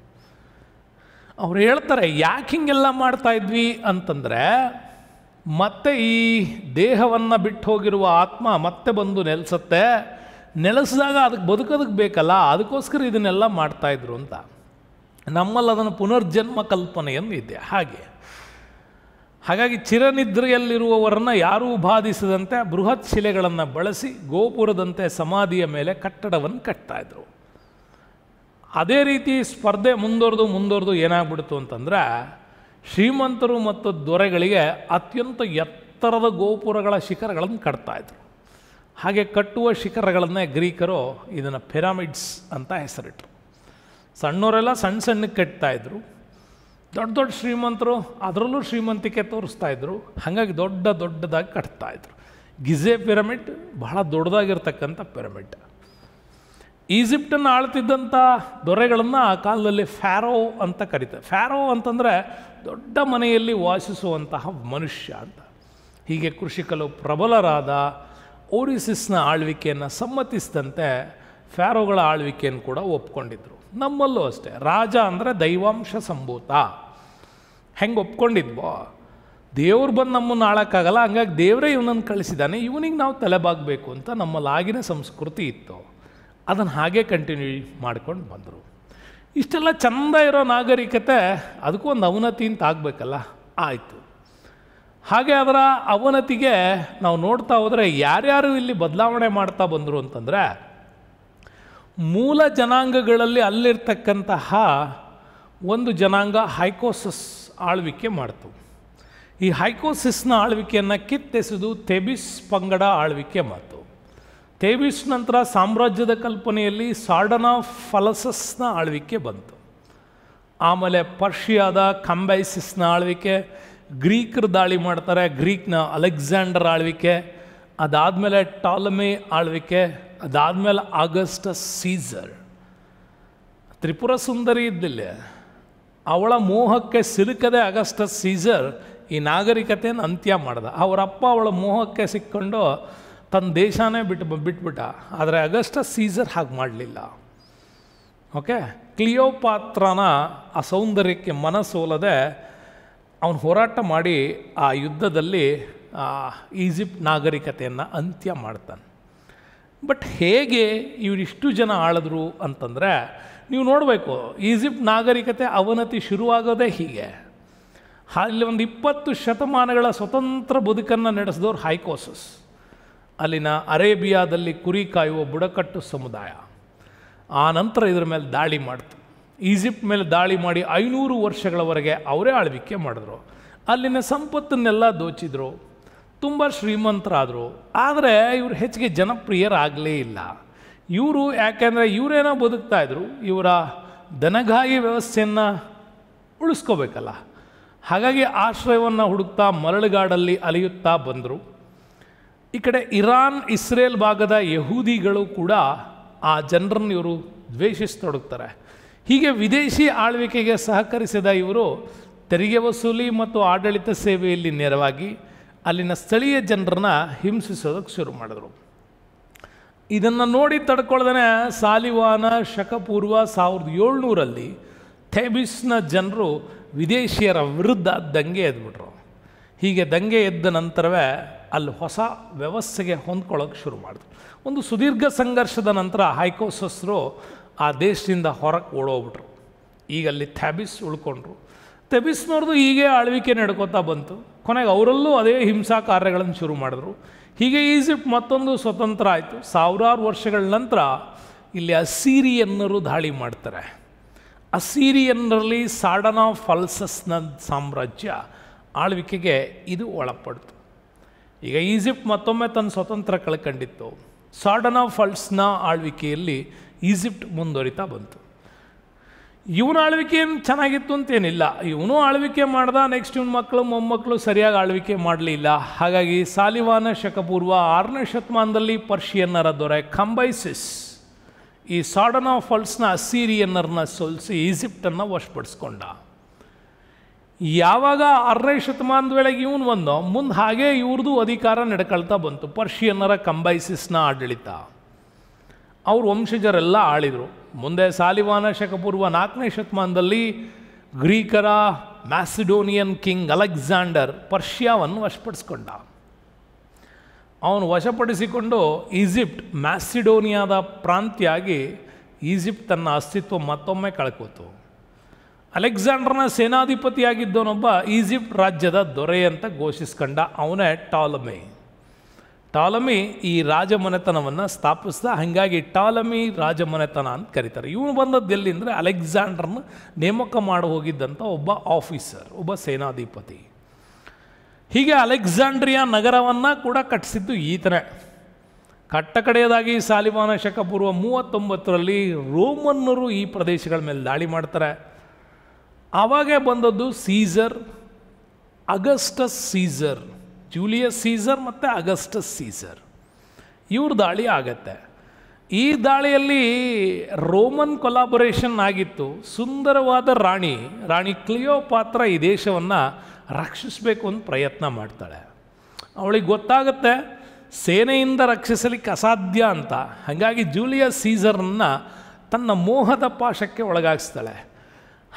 ಅವ್ರು ಹೇಳ್ತಾರೆ ಯಾಕೆ ಹಿಂಗೆಲ್ಲ ಮಾಡ್ತಾ ಇದ್ವಿ ಅಂತಂದರೆ ಮತ್ತೆ ಈ ದೇಹವನ್ನು ಬಿಟ್ಟು ಹೋಗಿರುವ ಆತ್ಮ ಮತ್ತೆ ಬಂದು ನೆಲೆಸತ್ತೆ ನೆಲೆಸಿದಾಗ ಅದಕ್ಕೆ ಬದುಕೋದಕ್ಕೆ ಬೇಕಲ್ಲ ಅದಕ್ಕೋಸ್ಕರ ಇದನ್ನೆಲ್ಲ ಮಾಡ್ತಾಯಿದ್ರು ಅಂತ ನಮ್ಮಲ್ಲಿ ಅದನ್ನು ಪುನರ್ಜನ್ಮ ಇದೆ ಹಾಗೆ ಹಾಗಾಗಿ ಚಿರನಿದ್ರೆಯಲ್ಲಿರುವವರನ್ನು ಯಾರೂ ಬಾಧಿಸದಂತೆ ಬೃಹತ್ ಶಿಲೆಗಳನ್ನು ಬಳಸಿ ಗೋಪುರದಂತೆ ಸಮಾಧಿಯ ಮೇಲೆ ಕಟ್ಟಡವನ್ನು ಕಟ್ತಾಯಿದ್ರು ಅದೇ ರೀತಿ ಸ್ಪರ್ಧೆ ಮುಂದುವರೆದು ಮುಂದುವರೆದು ಏನಾಗ್ಬಿಡ್ತು ಅಂತಂದ್ರೆ ಶ್ರೀಮಂತರು ಮತ್ತು ದೊರೆಗಳಿಗೆ ಅತ್ಯಂತ ಎತ್ತರದ ಗೋಪುರಗಳ ಶಿಖರಗಳನ್ನು ಕಟ್ತಾಯಿದ್ರು ಹಾಗೆ ಕಟ್ಟುವ ಶಿಖರಗಳನ್ನೇ ಗ್ರೀಕರು ಇದನ್ನು ಪಿರಾಮಿಡ್ಸ್ ಅಂತ ಹೆಸರಿಟ್ರು ಸಣ್ಣವರೆಲ್ಲ ಸಣ್ಣ ಸಣ್ಣಕ್ಕೆ ಕಟ್ತಾಯಿದ್ರು ದೊಡ್ಡ ದೊಡ್ಡ ಶ್ರೀಮಂತರು ಅದರಲ್ಲೂ ಶ್ರೀಮಂತಿಕೆ ತೋರಿಸ್ತಾ ಇದ್ರು ಹಾಗಾಗಿ ದೊಡ್ಡ ದೊಡ್ಡದಾಗಿ ಕಟ್ತಾಯಿದ್ರು ಗಿಝೆ ಪಿರಮಿಡ್ ಬಹಳ ದೊಡ್ಡದಾಗಿರ್ತಕ್ಕಂಥ ಪಿರಮಿಡ್ ಈಜಿಪ್ಟನ್ನು ಆಳ್ತಿದ್ದಂಥ ದೊರೆಗಳನ್ನು ಆ ಕಾಲದಲ್ಲಿ ಫ್ಯಾರೋ ಅಂತ ಕರೀತಾರೆ ಫ್ಯಾರೋ ಅಂತಂದರೆ ದೊಡ್ಡ ಮನೆಯಲ್ಲಿ ವಾಸಿಸುವಂತಹ ಮನುಷ್ಯ ಅಂತ ಹೀಗೆ ಕೃಷಿಕಲು ಪ್ರಬಲರಾದ ಓಡಿಸಿಸ್ನ ಆಳ್ವಿಕೆಯನ್ನು ಸಮ್ಮತಿಸಿದಂತೆ ಫ್ಯಾರೋಗಳ ಆಳ್ವಿಕೆಯನ್ನು ಕೂಡ ಒಪ್ಕೊಂಡಿದ್ರು ನಮ್ಮಲ್ಲೂ ಅಷ್ಟೇ ರಾಜ ಅಂದರೆ ದೈವಾಂಶ ಸಂಭೂತ ಹೆಂಗೆ ಒಪ್ಕೊಂಡಿದ್ವೋ ದೇವ್ರು ಬಂದು ನಮ್ಮನ್ನು ಆಳೋಕ್ಕಾಗಲ್ಲ ಹಂಗಾಗಿ ದೇವರೇ ಇವನನ್ನು ಕಳಿಸಿದ್ದಾನೆ ಇವನಿಗೆ ನಾವು ತಲೆಬಾಗಬೇಕು ಅಂತ ನಮ್ಮ ಲಾಗಿನ ಸಂಸ್ಕೃತಿ ಇತ್ತು ಅದನ್ನು ಹಾಗೆ ಕಂಟಿನ್ಯೂ ಮಾಡ್ಕೊಂಡು ಬಂದರು ಇಷ್ಟೆಲ್ಲ ಚಂದ ಇರೋ ನಾಗರಿಕತೆ ಅದಕ್ಕೂ ಒಂದು ಅವನತಿ ಅಂತ ಆಗಬೇಕಲ್ಲ ಆಯಿತು ಹಾಗೆ ಅದರ ಅವನತಿಗೆ ನಾವು ನೋಡ್ತಾ ಹೋದರೆ ಯಾರ್ಯಾರು ಇಲ್ಲಿ ಬದಲಾವಣೆ ಮಾಡ್ತಾ ಬಂದರು ಅಂತಂದರೆ ಮೂಲ ಜನಾಂಗಗಳಲ್ಲಿ ಅಲ್ಲಿರ್ತಕ್ಕಂತಹ ಒಂದು ಜನಾಂಗ ಹೈಕೋಸಿಸ್ ಆಳ್ವಿಕೆ ಮಾಡ್ತು ಈ ಹೈಕೋಸಿಸ್ನ ಆಳ್ವಿಕೆಯನ್ನು ಕಿತ್ತೆಸೆದು ತೆಬಿಸ್ ಪಂಗಡ ಆಳ್ವಿಕೆ ಮಾತು ತೇವಿಸ್ ನಂತರ ಸಾಮ್ರಾಜ್ಯದ ಕಲ್ಪನೆಯಲ್ಲಿ ಆಫ್ ಫಲಸಸ್ನ ಆಳ್ವಿಕೆ ಬಂತು ಆಮೇಲೆ ಪರ್ಷಿಯಾದ ಕಂಬೈಸಿಸ್ನ ಆಳ್ವಿಕೆ ಗ್ರೀಕ್ರ ದಾಳಿ ಮಾಡ್ತಾರೆ ಗ್ರೀಕ್ನ ಅಲೆಕ್ಸಾಂಡರ್ ಆಳ್ವಿಕೆ ಅದಾದಮೇಲೆ ಟಾಲಮಿ ಆಳ್ವಿಕೆ ಅದಾದಮೇಲೆ ಆಗಸ್ಟ್ ಸೀಸರ್ ತ್ರಿಪುರ ಸುಂದರಿ ಇದ್ದಿಲ್ಲ ಅವಳ ಮೋಹಕ್ಕೆ ಸಿಲುಕದೆ ಅಗಸ್ಟಸ್ ಸೀಸರ್ ಈ ನಾಗರಿಕತೆಯನ್ನು ಅಂತ್ಯ ಮಾಡ್ದ ಅವರಪ್ಪ ಅವಳ ಮೋಹಕ್ಕೆ ಸಿಕ್ಕೊಂಡು ತನ್ನ ದೇಶನೇ ಬಿಟ್ಟು ಬಿಟ್ಬಿಟ್ಟ ಆದರೆ ಅಗಸ್ಟ ಸೀಸರ್ ಹಾಗೆ ಮಾಡಲಿಲ್ಲ ಓಕೆ ಕ್ಲಿಯೋಪಾತ್ರನ ಆ ಸೌಂದರ್ಯಕ್ಕೆ ಮನಸೋಲದೆ ಅವನು ಹೋರಾಟ ಮಾಡಿ ಆ ಯುದ್ಧದಲ್ಲಿ ಈಜಿಪ್ಟ್ ನಾಗರಿಕತೆಯನ್ನು ಅಂತ್ಯ ಮಾಡ್ತಾನೆ ಬಟ್ ಹೇಗೆ ಇವರಿಷ್ಟು ಜನ ಆಳಿದ್ರು ಅಂತಂದರೆ ನೀವು ನೋಡಬೇಕು ಈಜಿಪ್ಟ್ ನಾಗರಿಕತೆ ಅವನತಿ ಶುರುವಾಗೋದೇ ಹೀಗೆ ಅಲ್ಲಿ ಒಂದು ಇಪ್ಪತ್ತು ಶತಮಾನಗಳ ಸ್ವತಂತ್ರ ಬದುಕನ್ನು ನಡೆಸಿದವರು ಹೈಕೋಸಸ್ ಅಲ್ಲಿನ ಅರೇಬಿಯಾದಲ್ಲಿ ಕುರಿ ಕಾಯುವ ಬುಡಕಟ್ಟು ಸಮುದಾಯ ಆ ನಂತರ ಇದರ ಮೇಲೆ ದಾಳಿ ಮಾಡ್ತು ಈಜಿಪ್ಟ್ ಮೇಲೆ ದಾಳಿ ಮಾಡಿ ಐನೂರು ವರ್ಷಗಳವರೆಗೆ ಅವರೇ ಆಳ್ವಿಕೆ ಮಾಡಿದ್ರು ಅಲ್ಲಿನ ಸಂಪತ್ತನ್ನೆಲ್ಲ ದೋಚಿದ್ರು ತುಂಬ ಶ್ರೀಮಂತರಾದರು ಆದರೆ ಇವರು ಹೆಚ್ಚಿಗೆ ಜನಪ್ರಿಯರಾಗಲೇ ಇಲ್ಲ ಇವರು ಯಾಕೆಂದರೆ ಇವರೇನೋ ಬದುಕ್ತಾ ಇದ್ರು ಇವರ ದನಗಾಯಿ ವ್ಯವಸ್ಥೆಯನ್ನು ಉಳಿಸ್ಕೋಬೇಕಲ್ಲ ಹಾಗಾಗಿ ಆಶ್ರಯವನ್ನು ಹುಡುಕ್ತಾ ಮರಳುಗಾಡಲ್ಲಿ ಅಲಿಯುತ್ತಾ ಬಂದರು ಈ ಕಡೆ ಇರಾನ್ ಇಸ್ರೇಲ್ ಭಾಗದ ಯಹೂದಿಗಳು ಕೂಡ ಆ ಜನರನ್ನು ಇವರು ದ್ವೇಷಿಸ್ತೊಡಗ್ತಾರೆ ಹೀಗೆ ವಿದೇಶಿ ಆಳ್ವಿಕೆಗೆ ಸಹಕರಿಸಿದ ಇವರು ತೆರಿಗೆ ವಸೂಲಿ ಮತ್ತು ಆಡಳಿತ ಸೇವೆಯಲ್ಲಿ ನೆರವಾಗಿ ಅಲ್ಲಿನ ಸ್ಥಳೀಯ ಜನರನ್ನ ಹಿಂಸಿಸೋದಕ್ಕೆ ಶುರು ಮಾಡಿದ್ರು ಇದನ್ನು ನೋಡಿ ತಡ್ಕೊಳ್ಳ್ದೇ ಸಾಲಿವಾನ ಶಕಪೂರ್ವ ಸಾವಿರದ ಏಳ್ನೂರಲ್ಲಿ ಥೆಬಿಸ್ನ ಜನರು ವಿದೇಶಿಯರ ವಿರುದ್ಧ ದಂಗೆ ಎದ್ಬಿಟ್ರು ಹೀಗೆ ದಂಗೆ ಎದ್ದ ನಂತರವೇ ಅಲ್ಲಿ ಹೊಸ ವ್ಯವಸ್ಥೆಗೆ ಹೊಂದ್ಕೊಳ್ಳೋಕೆ ಶುರು ಮಾಡಿದ್ರು ಒಂದು ಸುದೀರ್ಘ ಸಂಘರ್ಷದ ನಂತರ ಹೈಕೋಸಸ್ರು ಆ ದೇಶದಿಂದ ಹೊರಗೆ ಓಡೋಗ್ಬಿಟ್ರು ಈಗ ಅಲ್ಲಿ ಥ್ಯಾಬಿಸ್ ಉಳ್ಕೊಂಡ್ರು ಥೆಬಿಸ್ನವ್ರದ್ದು ಹೀಗೆ ಆಳ್ವಿಕೆ ನಡ್ಕೋತಾ ಬಂತು ಕೊನೆಗೆ ಅವರಲ್ಲೂ ಅದೇ ಹಿಂಸಾ ಕಾರ್ಯಗಳನ್ನು ಶುರು ಮಾಡಿದ್ರು ಹೀಗೆ ಈಜಿಪ್ಟ್ ಮತ್ತೊಂದು ಸ್ವತಂತ್ರ ಆಯಿತು ಸಾವಿರಾರು ವರ್ಷಗಳ ನಂತರ ಇಲ್ಲಿ ಅಸೀರಿಯನ್ನರು ದಾಳಿ ಮಾಡ್ತಾರೆ ಅಸೀರಿಯನ್ನರಲ್ಲಿ ಸಾಡನ ಫಲ್ಸಸ್ನ ಸಾಮ್ರಾಜ್ಯ ಆಳ್ವಿಕೆಗೆ ಇದು ಒಳಪಡ್ತು ಈಗ ಈಜಿಪ್ಟ್ ಮತ್ತೊಮ್ಮೆ ತನ್ನ ಸ್ವತಂತ್ರ ಕಳ್ಕೊಂಡಿತ್ತು ಸಾಡನ್ ಆಫ್ ಆಳ್ವಿಕೆಯಲ್ಲಿ ಈಜಿಪ್ಟ್ ಮುಂದುವರಿತಾ ಬಂತು ಇವನ ಆಳ್ವಿಕೆ ಏನು ಚೆನ್ನಾಗಿತ್ತು ಅಂತೇನಿಲ್ಲ ಇವನು ಆಳ್ವಿಕೆ ಮಾಡ್ದ ನೆಕ್ಸ್ಟ್ ಇವನ ಮಕ್ಕಳು ಮೊಮ್ಮಕ್ಕಳು ಸರಿಯಾಗಿ ಆಳ್ವಿಕೆ ಮಾಡಲಿಲ್ಲ ಹಾಗಾಗಿ ಸಾಲಿವಾನ ಶಕಪೂರ್ವ ಆರನೇ ಶತಮಾನದಲ್ಲಿ ಪರ್ಷಿಯನ್ನರ ದೊರೆ ಕಂಬೈಸಿಸ್ ಈ ಸಾಡನ್ ಆಫ್ ಫಾಲ್ಸ್ನ ಅಸೀರಿಯನ್ನರನ್ನ ಸೋಲಿಸಿ ಈಜಿಪ್ಟನ್ನು ವಶಪಡಿಸ್ಕೊಂಡ ಯಾವಾಗ ಅರ್ರೈ ಶತಮಾನದ ವೇಳೆಗೆ ಇವನು ಬಂದೋ ಮುಂದೆ ಹಾಗೆ ಇವ್ರದ್ದು ಅಧಿಕಾರ ನಡ್ಕೊಳ್ತಾ ಬಂತು ಪರ್ಷಿಯನ್ನರ ಕಂಬೈಸಿಸ್ನ ಆಡಳಿತ ಅವ್ರ ವಂಶಜರೆಲ್ಲ ಆಳಿದರು ಮುಂದೆ ಸಾಲಿವಾನ ಶಕಪೂರ್ವ ನಾಲ್ಕನೇ ಶತಮಾನದಲ್ಲಿ ಗ್ರೀಕರ ಮ್ಯಾಸಿಡೋನಿಯನ್ ಕಿಂಗ್ ಅಲೆಕ್ಸಾಂಡರ್ ಪರ್ಷಿಯಾವನ್ನು ವಶಪಡಿಸ್ಕೊಂಡ ಅವನು ವಶಪಡಿಸಿಕೊಂಡು ಈಜಿಪ್ಟ್ ಮ್ಯಾಸಿಡೋನಿಯಾದ ಪ್ರಾಂತ್ಯ ಆಗಿ ಈಜಿಪ್ಟ್ ತನ್ನ ಅಸ್ತಿತ್ವ ಮತ್ತೊಮ್ಮೆ ಕಳ್ಕೋತು ಅಲೆಕ್ಸಾಂಡ್ರನ ಸೇನಾಧಿಪತಿಯಾಗಿದ್ದವನೊಬ್ಬ ಈಜಿಪ್ಟ್ ರಾಜ್ಯದ ದೊರೆ ಅಂತ ಘೋಷಿಸ್ಕೊಂಡ ಅವನೇ ಟಾಲಮಿ ಟಾಲಮಿ ಈ ರಾಜಮನೆತನವನ್ನು ಸ್ಥಾಪಿಸಿದ ಹಾಗಾಗಿ ಟಾಲಮಿ ರಾಜಮನೆತನ ಅಂತ ಕರೀತಾರೆ ಇವನು ಬಂದದ್ದು ಎಲ್ಲಿ ಅಂದರೆ ಅಲೆಕ್ಸಾಂಡ್ರನ್ನ ನೇಮಕ ಮಾಡಿ ಹೋಗಿದ್ದಂಥ ಒಬ್ಬ ಆಫೀಸರ್ ಒಬ್ಬ ಸೇನಾಧಿಪತಿ ಹೀಗೆ ಅಲೆಕ್ಸಾಂಡ್ರಿಯಾ ನಗರವನ್ನು ಕೂಡ ಕಟ್ಟಿಸಿದ್ದು ಈತನೇ ಕಟ್ಟ ಕಡೆಯದಾಗಿ ಸಾಲಿಮಾನ ಶಕ ಮೂವತ್ತೊಂಬತ್ತರಲ್ಲಿ ರೋಮನ್ನರು ಈ ಪ್ರದೇಶಗಳ ಮೇಲೆ ದಾಳಿ ಮಾಡ್ತಾರೆ ಆವಾಗೇ ಬಂದದ್ದು Caesar Augustus Caesar Julius Caesar ಮತ್ತು ಅಗಸ್ಟಸ್ ಸೀಸರ್ ಇವ್ರ ದಾಳಿ ಆಗತ್ತೆ ಈ ದಾಳಿಯಲ್ಲಿ ರೋಮನ್ ಕೊಲಾಬೊರೇಷನ್ ಆಗಿತ್ತು ಸುಂದರವಾದ ರಾಣಿ ರಾಣಿ ಕ್ಲಿಯೋ ಪಾತ್ರ ಈ ದೇಶವನ್ನು ರಕ್ಷಿಸಬೇಕು ಅಂತ ಪ್ರಯತ್ನ ಮಾಡ್ತಾಳೆ ಅವಳಿಗೆ ಗೊತ್ತಾಗುತ್ತೆ ಸೇನೆಯಿಂದ ರಕ್ಷಿಸಲಿಕ್ಕೆ ಅಸಾಧ್ಯ ಅಂತ ಹಾಗಾಗಿ ಜೂಲಿಯಸ್ ಸೀಸರನ್ನು ತನ್ನ ಮೋಹದ ಪಾಶಕ್ಕೆ ಒಳಗಾಗಿಸ್ತಾಳೆ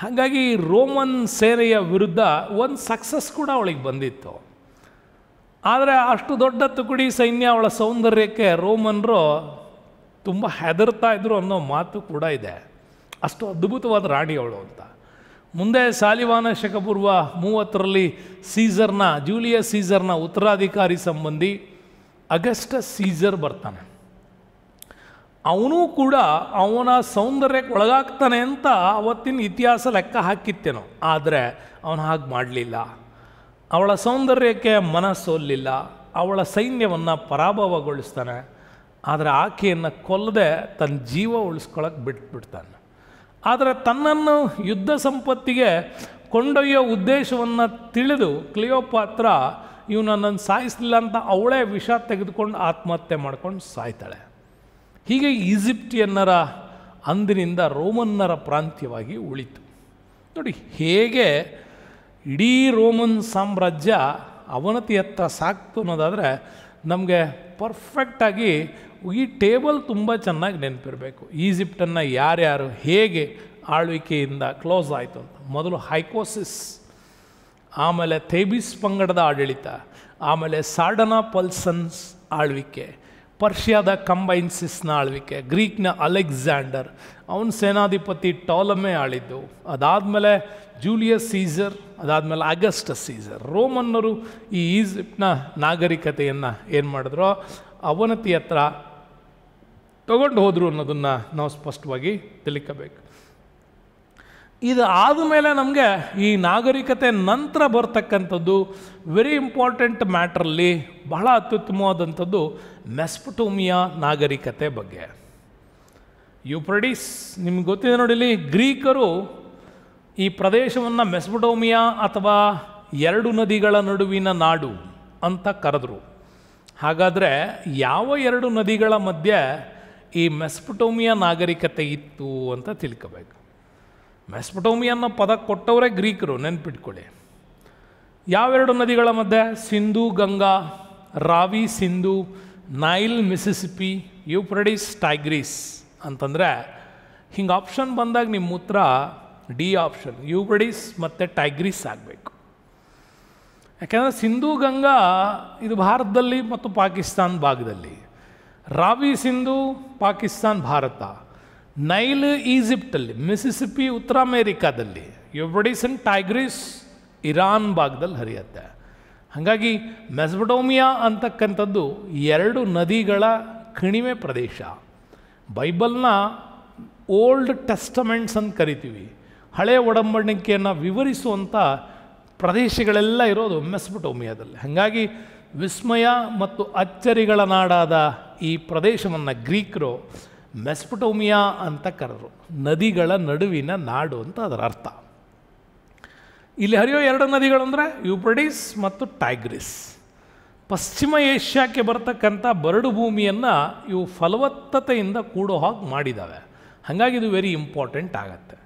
ಹಾಗಾಗಿ ರೋಮನ್ ಸೇನೆಯ ವಿರುದ್ಧ ಒಂದು ಸಕ್ಸಸ್ ಕೂಡ ಅವಳಿಗೆ ಬಂದಿತ್ತು ಆದರೆ ಅಷ್ಟು ದೊಡ್ಡ ತುಕುಡಿ ಸೈನ್ಯ ಅವಳ ಸೌಂದರ್ಯಕ್ಕೆ ರೋಮನ್ರು ತುಂಬ ಹೆದರ್ತಾ ಇದ್ರು ಅನ್ನೋ ಮಾತು ಕೂಡ ಇದೆ ಅಷ್ಟು ಅದ್ಭುತವಾದ ರಾಣಿ ಅವಳು ಅಂತ ಮುಂದೆ ಸಾಲಿವಾನ ಶಕಪೂರ್ವ ಮೂವತ್ತರಲ್ಲಿ ಸೀಸರ್ನ ಜೂಲಿಯಸ್ ಸೀಸರ್ನ ಉತ್ತರಾಧಿಕಾರಿ ಸಂಬಂಧಿ ಅಗಸ್ಟ ಸೀಸರ್ ಬರ್ತಾನೆ ಅವನೂ ಕೂಡ ಅವನ ಸೌಂದರ್ಯಕ್ಕೆ ಒಳಗಾಗ್ತಾನೆ ಅಂತ ಅವತ್ತಿನ ಇತಿಹಾಸ ಲೆಕ್ಕ ಹಾಕಿತ್ತೇನೋ ಆದರೆ ಅವನು ಹಾಗೆ ಮಾಡಲಿಲ್ಲ ಅವಳ ಸೌಂದರ್ಯಕ್ಕೆ ಮನಸ್ಸೋಲಿಲ್ಲ ಅವಳ ಸೈನ್ಯವನ್ನು ಪರಾಭವಗೊಳಿಸ್ತಾನೆ ಆದರೆ ಆಕೆಯನ್ನು ಕೊಲ್ಲದೆ ತನ್ನ ಜೀವ ಉಳಿಸ್ಕೊಳಕ್ಕೆ ಬಿಟ್ಬಿಡ್ತಾನೆ ಆದರೆ ತನ್ನನ್ನು ಯುದ್ಧ ಸಂಪತ್ತಿಗೆ ಕೊಂಡೊಯ್ಯೋ ಉದ್ದೇಶವನ್ನು ತಿಳಿದು ಕ್ಲಿಯೋಪಾತ್ರ ನನ್ನನ್ನು ಸಾಯಿಸಲಿಲ್ಲ ಅಂತ ಅವಳೇ ವಿಷ ತೆಗೆದುಕೊಂಡು ಆತ್ಮಹತ್ಯೆ ಮಾಡ್ಕೊಂಡು ಸಾಯ್ತಾಳೆ ಹೀಗೆ ಈಜಿಪ್ಟಿಯನ್ನರ ಅಂದಿನಿಂದ ರೋಮನ್ನರ ಪ್ರಾಂತ್ಯವಾಗಿ ಉಳಿತು ನೋಡಿ ಹೇಗೆ ಇಡೀ ರೋಮನ್ ಸಾಮ್ರಾಜ್ಯ ಹತ್ರ ಸಾಕ್ತು ಅನ್ನೋದಾದರೆ ನಮಗೆ ಪರ್ಫೆಕ್ಟಾಗಿ ಈ ಟೇಬಲ್ ತುಂಬ ಚೆನ್ನಾಗಿ ನೆನಪಿರಬೇಕು ಈಜಿಪ್ಟನ್ನು ಯಾರ್ಯಾರು ಹೇಗೆ ಆಳ್ವಿಕೆಯಿಂದ ಕ್ಲೋಸ್ ಆಯಿತು ಅಂತ ಮೊದಲು ಹೈಕೋಸಿಸ್ ಆಮೇಲೆ ಥೇಬಿಸ್ ಪಂಗಡದ ಆಡಳಿತ ಆಮೇಲೆ ಸಾಡನಾ ಪಲ್ಸನ್ಸ್ ಆಳ್ವಿಕೆ ಪರ್ಷಿಯಾದ ಕಂಬೈನ್ಸಿಸ್ನ ಆಳ್ವಿಕೆ ಗ್ರೀಕ್ನ ಅಲೆಕ್ಸಾಂಡರ್ ಅವನ ಸೇನಾಧಿಪತಿ ಟಾಲಮೆ ಆಳಿದ್ದು ಅದಾದಮೇಲೆ ಜೂಲಿಯಸ್ ಸೀಸರ್ ಅದಾದಮೇಲೆ ಆಗಸ್ಟ್ ಸೀಸರ್ ರೋಮನ್ನರು ಈ ಈಜಿಪ್ಟ್ನ ನಾಗರಿಕತೆಯನ್ನು ಏನು ಮಾಡಿದ್ರು ಅವನತಿ ಹತ್ರ ತಗೊಂಡು ಹೋದರು ಅನ್ನೋದನ್ನು ನಾವು ಸ್ಪಷ್ಟವಾಗಿ ತಿಳಿಕಬೇಕು ಇದು ಆದಮೇಲೆ ನಮಗೆ ಈ ನಾಗರಿಕತೆ ನಂತರ ಬರ್ತಕ್ಕಂಥದ್ದು ವೆರಿ ಇಂಪಾರ್ಟೆಂಟ್ ಮ್ಯಾಟ್ರಲ್ಲಿ ಬಹಳ ಅತ್ಯುತ್ತಮವಾದಂಥದ್ದು ಮೆಸ್ಪಟೋಮಿಯಾ ನಾಗರಿಕತೆ ಬಗ್ಗೆ ಯುಪ್ರಡೀಸ್ ನಿಮ್ಗೆ ಗೊತ್ತಿದೆ ನೋಡಿಲಿ ಗ್ರೀಕರು ಈ ಪ್ರದೇಶವನ್ನು ಮೆಸ್ಪಟೋಮಿಯಾ ಅಥವಾ ಎರಡು ನದಿಗಳ ನಡುವಿನ ನಾಡು ಅಂತ ಕರೆದರು ಹಾಗಾದರೆ ಯಾವ ಎರಡು ನದಿಗಳ ಮಧ್ಯೆ ಈ ಮೆಸ್ಪಟೋಮಿಯಾ ನಾಗರಿಕತೆ ಇತ್ತು ಅಂತ ತಿಳ್ಕೋಬೇಕು ಮೆಸ್ಪಟೋಮಿ ಅನ್ನೋ ಪದ ಕೊಟ್ಟವರೇ ಗ್ರೀಕರು ನೆನ್ಪಿಟ್ಕೊಳ್ಳಿ ಯಾವೆರಡು ನದಿಗಳ ಮಧ್ಯೆ Sindhu Ganga Ravi Sindhu Nile Mississippi Euphrates Tigris ಅಂತಂದರೆ ಹಿಂಗೆ ಆಪ್ಷನ್ ಬಂದಾಗ ನಿಮ್ಮ ಉತ್ತರ ಡಿ ಆಪ್ಷನ್ ಯುಪ್ರಡಿಸ್ ಮತ್ತು ಟೈಗ್ರೀಸ್ ಆಗಬೇಕು ಯಾಕೆಂದರೆ ಸಿಂಧು ಗಂಗಾ ಇದು ಭಾರತದಲ್ಲಿ ಮತ್ತು ಪಾಕಿಸ್ತಾನ್ ಭಾಗದಲ್ಲಿ ರಾವಿ ಸಿಂಧು ಪಾಕಿಸ್ತಾನ್ ಭಾರತ ನೈಲ್ ಈಜಿಪ್ಟಲ್ಲಿ ಮಿಸಿಸಿಪಿ ಉತ್ತರ ಅಮೇರಿಕಾದಲ್ಲಿ ಯುಬ್ರಡೀಸನ್ ಟೈಗ್ರಿಸ್ ಇರಾನ್ ಭಾಗದಲ್ಲಿ ಹರಿಯುತ್ತೆ ಹಾಗಾಗಿ ಮೆಸ್ಬಡೋಮಿಯಾ ಅಂತಕ್ಕಂಥದ್ದು ಎರಡು ನದಿಗಳ ಕಣಿವೆ ಪ್ರದೇಶ ಬೈಬಲ್ನ ಓಲ್ಡ್ ಟೆಸ್ಟಮೆಂಟ್ಸ್ ಅಂತ ಕರಿತೀವಿ ಹಳೆಯ ಒಡಂಬಡಿಕೆಯನ್ನು ವಿವರಿಸುವಂಥ ಪ್ರದೇಶಗಳೆಲ್ಲ ಇರೋದು ಮೆಸ್ಬಟೋಮಿಯಾದಲ್ಲಿ ಹಾಗಾಗಿ ವಿಸ್ಮಯ ಮತ್ತು ಅಚ್ಚರಿಗಳ ನಾಡಾದ ಈ ಪ್ರದೇಶವನ್ನು ಗ್ರೀಕರು ಮೆಸ್ಪಟೋಮಿಯಾ ಅಂತ ಕರೆದರು ನದಿಗಳ ನಡುವಿನ ನಾಡು ಅಂತ ಅದರ ಅರ್ಥ ಇಲ್ಲಿ ಹರಿಯೋ ಎರಡು ನದಿಗಳಂದರೆ ಯುಪ್ರಡೀಸ್ ಮತ್ತು ಟೈಗ್ರಿಸ್ ಪಶ್ಚಿಮ ಏಷ್ಯಾಕ್ಕೆ ಬರತಕ್ಕಂಥ ಬರಡು ಭೂಮಿಯನ್ನು ಇವು ಫಲವತ್ತತೆಯಿಂದ ಕೂಡೋ ಹಾಗೆ ಮಾಡಿದ್ದಾವೆ ಹಾಗಾಗಿ ಇದು ವೆರಿ ಇಂಪಾರ್ಟೆಂಟ್ ಆಗತ್ತೆ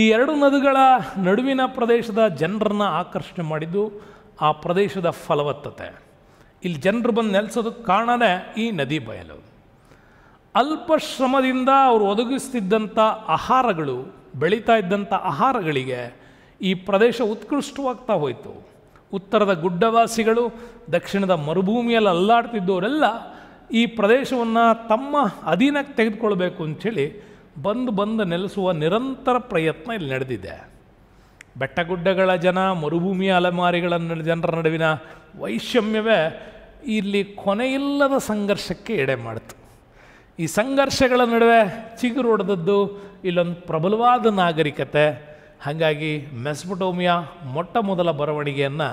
ಈ ಎರಡು ನದಿಗಳ ನಡುವಿನ ಪ್ರದೇಶದ ಜನರನ್ನು ಆಕರ್ಷಣೆ ಮಾಡಿದ್ದು ಆ ಪ್ರದೇಶದ ಫಲವತ್ತತೆ ಇಲ್ಲಿ ಜನರು ಬಂದು ನೆಲೆಸೋದಕ್ಕೆ ಕಾರಣನೇ ಈ ನದಿ ಬಯಲು ಅಲ್ಪ ಶ್ರಮದಿಂದ ಅವರು ಒದಗಿಸ್ತಿದ್ದಂಥ ಆಹಾರಗಳು ಬೆಳೀತಾ ಇದ್ದಂಥ ಆಹಾರಗಳಿಗೆ ಈ ಪ್ರದೇಶ ಉತ್ಕೃಷ್ಟವಾಗ್ತಾ ಹೋಯಿತು ಉತ್ತರದ ಗುಡ್ಡವಾಸಿಗಳು ದಕ್ಷಿಣದ ಮರುಭೂಮಿಯಲ್ಲಿ ಅಲ್ಲಾಡ್ತಿದ್ದವರೆಲ್ಲ ಈ ಪ್ರದೇಶವನ್ನು ತಮ್ಮ ಅಧೀನಕ್ಕೆ ತೆಗೆದುಕೊಳ್ಬೇಕು ಅಂಥೇಳಿ ಬಂದು ಬಂದು ನೆಲೆಸುವ ನಿರಂತರ ಪ್ರಯತ್ನ ಇಲ್ಲಿ ನಡೆದಿದೆ ಬೆಟ್ಟಗುಡ್ಡಗಳ ಜನ ಮರುಭೂಮಿಯ ಅಲೆಮಾರಿಗಳ ಜನರ ನಡುವಿನ ವೈಷಮ್ಯವೇ ಇಲ್ಲಿ ಕೊನೆಯಿಲ್ಲದ ಸಂಘರ್ಷಕ್ಕೆ ಎಡೆ ಮಾಡಿತು ಈ ಸಂಘರ್ಷಗಳ ನಡುವೆ ಚಿಗುರೊಡೆದದ್ದು ಇಲ್ಲೊಂದು ಪ್ರಬಲವಾದ ನಾಗರಿಕತೆ ಹಾಗಾಗಿ ಮೆಸ್ಪಟೋಮಿಯಾ ಮೊಟ್ಟ ಮೊದಲ ಬರವಣಿಗೆಯನ್ನು